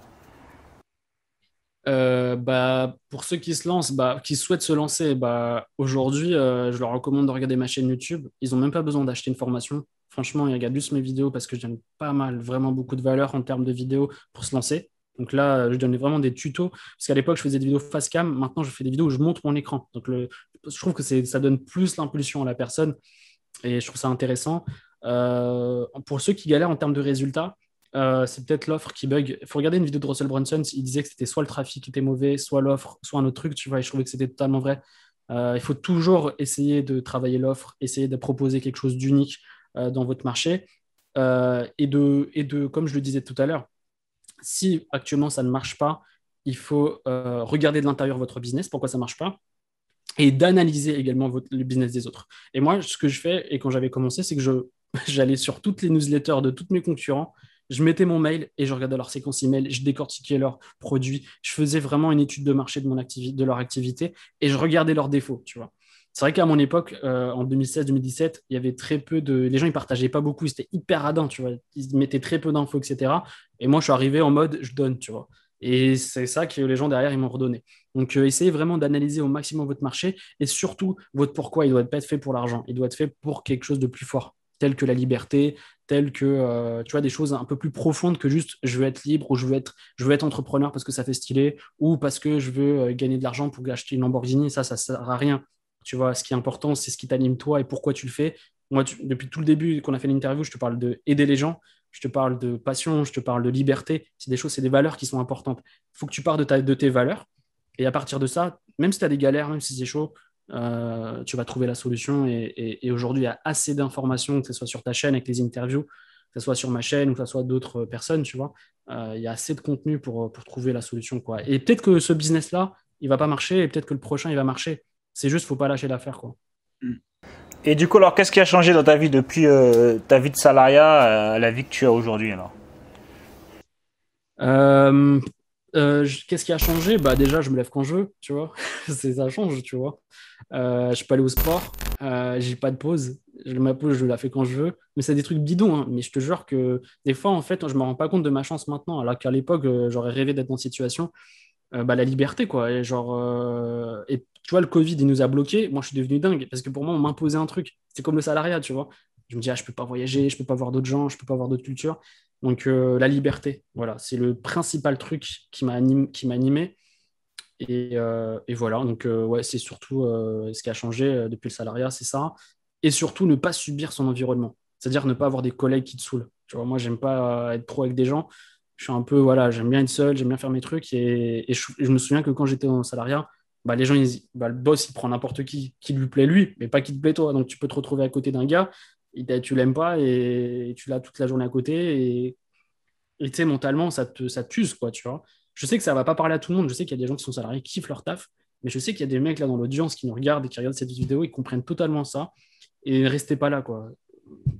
euh, bah, pour ceux qui se lancent, bah, qui souhaitent se lancer, bah, aujourd'hui, euh, je leur recommande de regarder ma chaîne YouTube. Ils n'ont même pas besoin d'acheter une formation. Franchement, ils regardent juste mes vidéos parce que j'aime pas mal, vraiment beaucoup de valeur en termes de vidéos pour se lancer. Donc là, je donnais vraiment des tutos. Parce qu'à l'époque, je faisais des vidéos face cam. Maintenant, je fais des vidéos où je montre mon écran. Donc le, je trouve que ça donne plus l'impulsion à la personne. Et je trouve ça intéressant. Euh, pour ceux qui galèrent en termes de résultats, euh, c'est peut-être l'offre qui bug. Il faut regarder une vidéo de Russell Brunson. Il disait que c'était soit le trafic qui était mauvais, soit l'offre, soit un autre truc. Tu vois, et je trouvais que c'était totalement vrai. Euh, il faut toujours essayer de travailler l'offre, essayer de proposer quelque chose d'unique dans votre marché et, de, et de, comme je le disais tout à l'heure, si actuellement ça ne marche pas, il faut euh, regarder de l'intérieur votre business, pourquoi ça ne marche pas, et d'analyser également votre, le business des autres. Et moi, ce que je fais, et quand j'avais commencé, c'est que j'allais sur toutes les newsletters de tous mes concurrents, je mettais mon mail et je regardais leur séquence email, je décortiquais leurs produits, je faisais vraiment une étude de marché de, mon de leur activité et je regardais leurs défauts, tu vois. C'est vrai qu'à mon époque, euh, en 2016-2017, il y avait très peu de. Les gens, ils partageaient pas beaucoup, c'était hyper radin, tu vois. Ils mettaient très peu d'infos, etc. Et moi, je suis arrivé en mode je donne, tu vois. Et c'est ça que les gens derrière, ils m'ont redonné. Donc, euh, essayez vraiment d'analyser au maximum votre marché et surtout votre pourquoi. Il doit pas être fait pour l'argent, il doit être fait pour quelque chose de plus fort, tel que la liberté, tel que, euh, tu vois, des choses un peu plus profondes que juste je veux être libre ou je veux être, je veux être entrepreneur parce que ça fait stylé ou parce que je veux gagner de l'argent pour acheter une Lamborghini. Ça, ça sert à rien. Tu vois, ce qui est important, c'est ce qui t'anime toi et pourquoi tu le fais. Moi, depuis tout le début qu'on a fait l'interview, je te parle de aider les gens, je te parle de passion, je te parle de liberté. C'est des choses, c'est des valeurs qui sont importantes. Il faut que tu parles de, ta, de tes valeurs. Et à partir de ça, même si tu as des galères, même si c'est chaud, euh, tu vas trouver la solution. Et, aujourd'hui, il y a assez d'informations, que ce soit sur ta chaîne avec les interviews, que ce soit sur ma chaîne ou que ce soit d'autres personnes, tu vois. Euh, il y a assez de contenu pour, trouver la solution. Quoi. Et peut-être que ce business-là, il ne va pas marcher et peut-être que le prochain, il va marcher. C'est juste, faut pas lâcher l'affaire, quoi. Mm. Et du coup, alors, qu'est-ce qui a changé dans ta vie depuis euh, ta vie de salariat euh, à la vie que tu as aujourd'hui, alors euh, Qu'est-ce qui a changé Bah déjà, je me lève quand je veux, tu vois. c'est ça change, tu vois. je peux aller au sport, j'ai pas de pause. Ma pause, je la fais quand je veux. Mais c'est des trucs bidons. Hein. Mais je te jure que des fois, en fait, je me rends pas compte de ma chance maintenant, alors qu'à l'époque, j'aurais rêvé d'être dans cette situation. Euh, bah, la liberté, quoi. Et genre, euh, et tu vois, le Covid, il nous a bloqué Moi, je suis devenu dingue parce que pour moi, on m'imposait un truc. C'est comme le salariat, tu vois. Je me dis, ah, je peux pas voyager, je peux pas voir d'autres gens, je peux pas voir d'autres cultures. Donc, euh, la liberté, voilà, c'est le principal truc qui m'a animé. Et, et, voilà, donc, ouais, c'est surtout ce qui a changé depuis le salariat, c'est ça. Et surtout, ne pas subir son environnement. C'est-à-dire ne pas avoir des collègues qui te saoulent. Tu vois, moi, j'aime pas être trop avec des gens je suis un peu, voilà, j'aime bien être seul, j'aime bien faire mes trucs. Et, je, me souviens que quand j'étais en salariat, bah, les gens, bah, le boss, il prend n'importe qui qui lui plaît lui, mais pas qui te plaît toi. Donc tu peux te retrouver à côté d'un gars, et tu l'aimes pas et, tu l'as toute la journée à côté. Et tu sais, mentalement, ça te, ça t'use, quoi, tu vois. Je sais que ça va pas parler à tout le monde. Je sais qu'il y a des gens qui sont salariés qui kiffent leur taf, mais je sais qu'il y a des mecs là dans l'audience qui nous regardent et qui regardent cette vidéo et comprennent totalement ça. Et ne restez pas là, quoi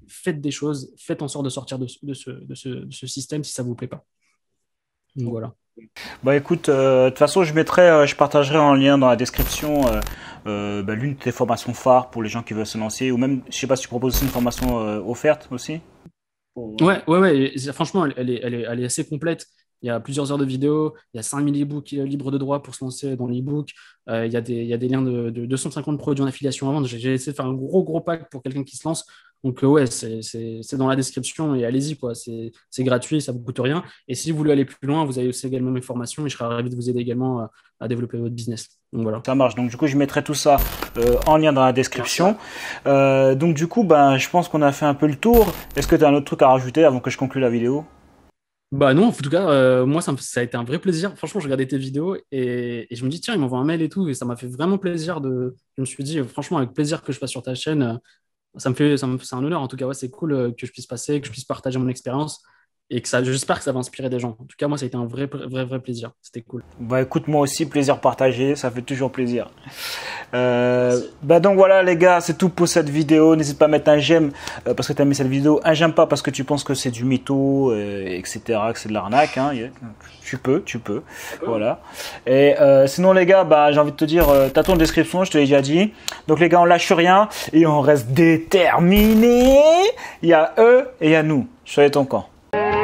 faites des choses, faites en sorte de sortir de, ce, système si ça ne vous plaît pas. voilà. Bah écoute, euh, de toute façon, je mettrai, euh, je partagerai en lien dans la description euh, bah, l'une de tes formations phares pour les gens qui veulent se lancer, ou même, je sais pas si tu proposes aussi une formation offerte aussi. Ouais, ouais, ouais. Franchement, elle, est, elle, est, elle, est, assez complète. Il y a plusieurs heures de vidéos, il y a 5000 e-books libres de droit pour se lancer dans l'e-book, il, il, y a des liens de, de 250 produits en affiliation à J'ai essayé de faire un gros, gros pack pour quelqu'un qui se lance. Donc, euh, ouais, c'est dans la description et allez-y, quoi. C'est gratuit, ça ne vous coûte rien. Et si vous voulez aller plus loin, vous avez aussi également mes formations et je serai ravi de vous aider également euh, à développer votre business. Donc, voilà. Ça marche. Donc, du coup, je mettrai tout ça euh, en lien dans la description. donc, du coup, ben, je pense qu'on a fait un peu le tour. Est-ce que tu as un autre truc à rajouter avant que je conclue la vidéo bah non, en tout cas, moi, ça, a été un vrai plaisir. Franchement, je regardais tes vidéos et, je me dis, tiens, il m'envoie un mail et tout. Et ça m'a fait vraiment plaisir. De... Je me suis dit, franchement, avec plaisir que je fasse sur ta chaîne ça me fait, ça me, c'est un honneur en tout cas. Ouais, c'est cool euh, que je puisse passer, que je puisse partager mon expérience et que ça, j'espère que ça va inspirer des gens. En tout cas, moi, ça a été un vrai, vrai, vrai plaisir. C'était cool. Bah écoute, moi aussi, plaisir partagé, ça fait toujours plaisir. Euh, bah donc voilà les gars, c'est tout pour cette vidéo. N'hésite pas à mettre un j'aime euh, parce que tu as aimé cette vidéo, un j'aime pas parce que tu penses que c'est du mytho, euh, etc., que c'est de l'arnaque. Hein. Tu peux, tu peux. Voilà. Et euh, sinon les gars, bah j'ai envie de te dire, t'as ton description, je te l'ai déjà dit. Donc les gars, on lâche rien et on reste déterminés. Il y a eux et il y a nous. Soyez ton camp. Thank you.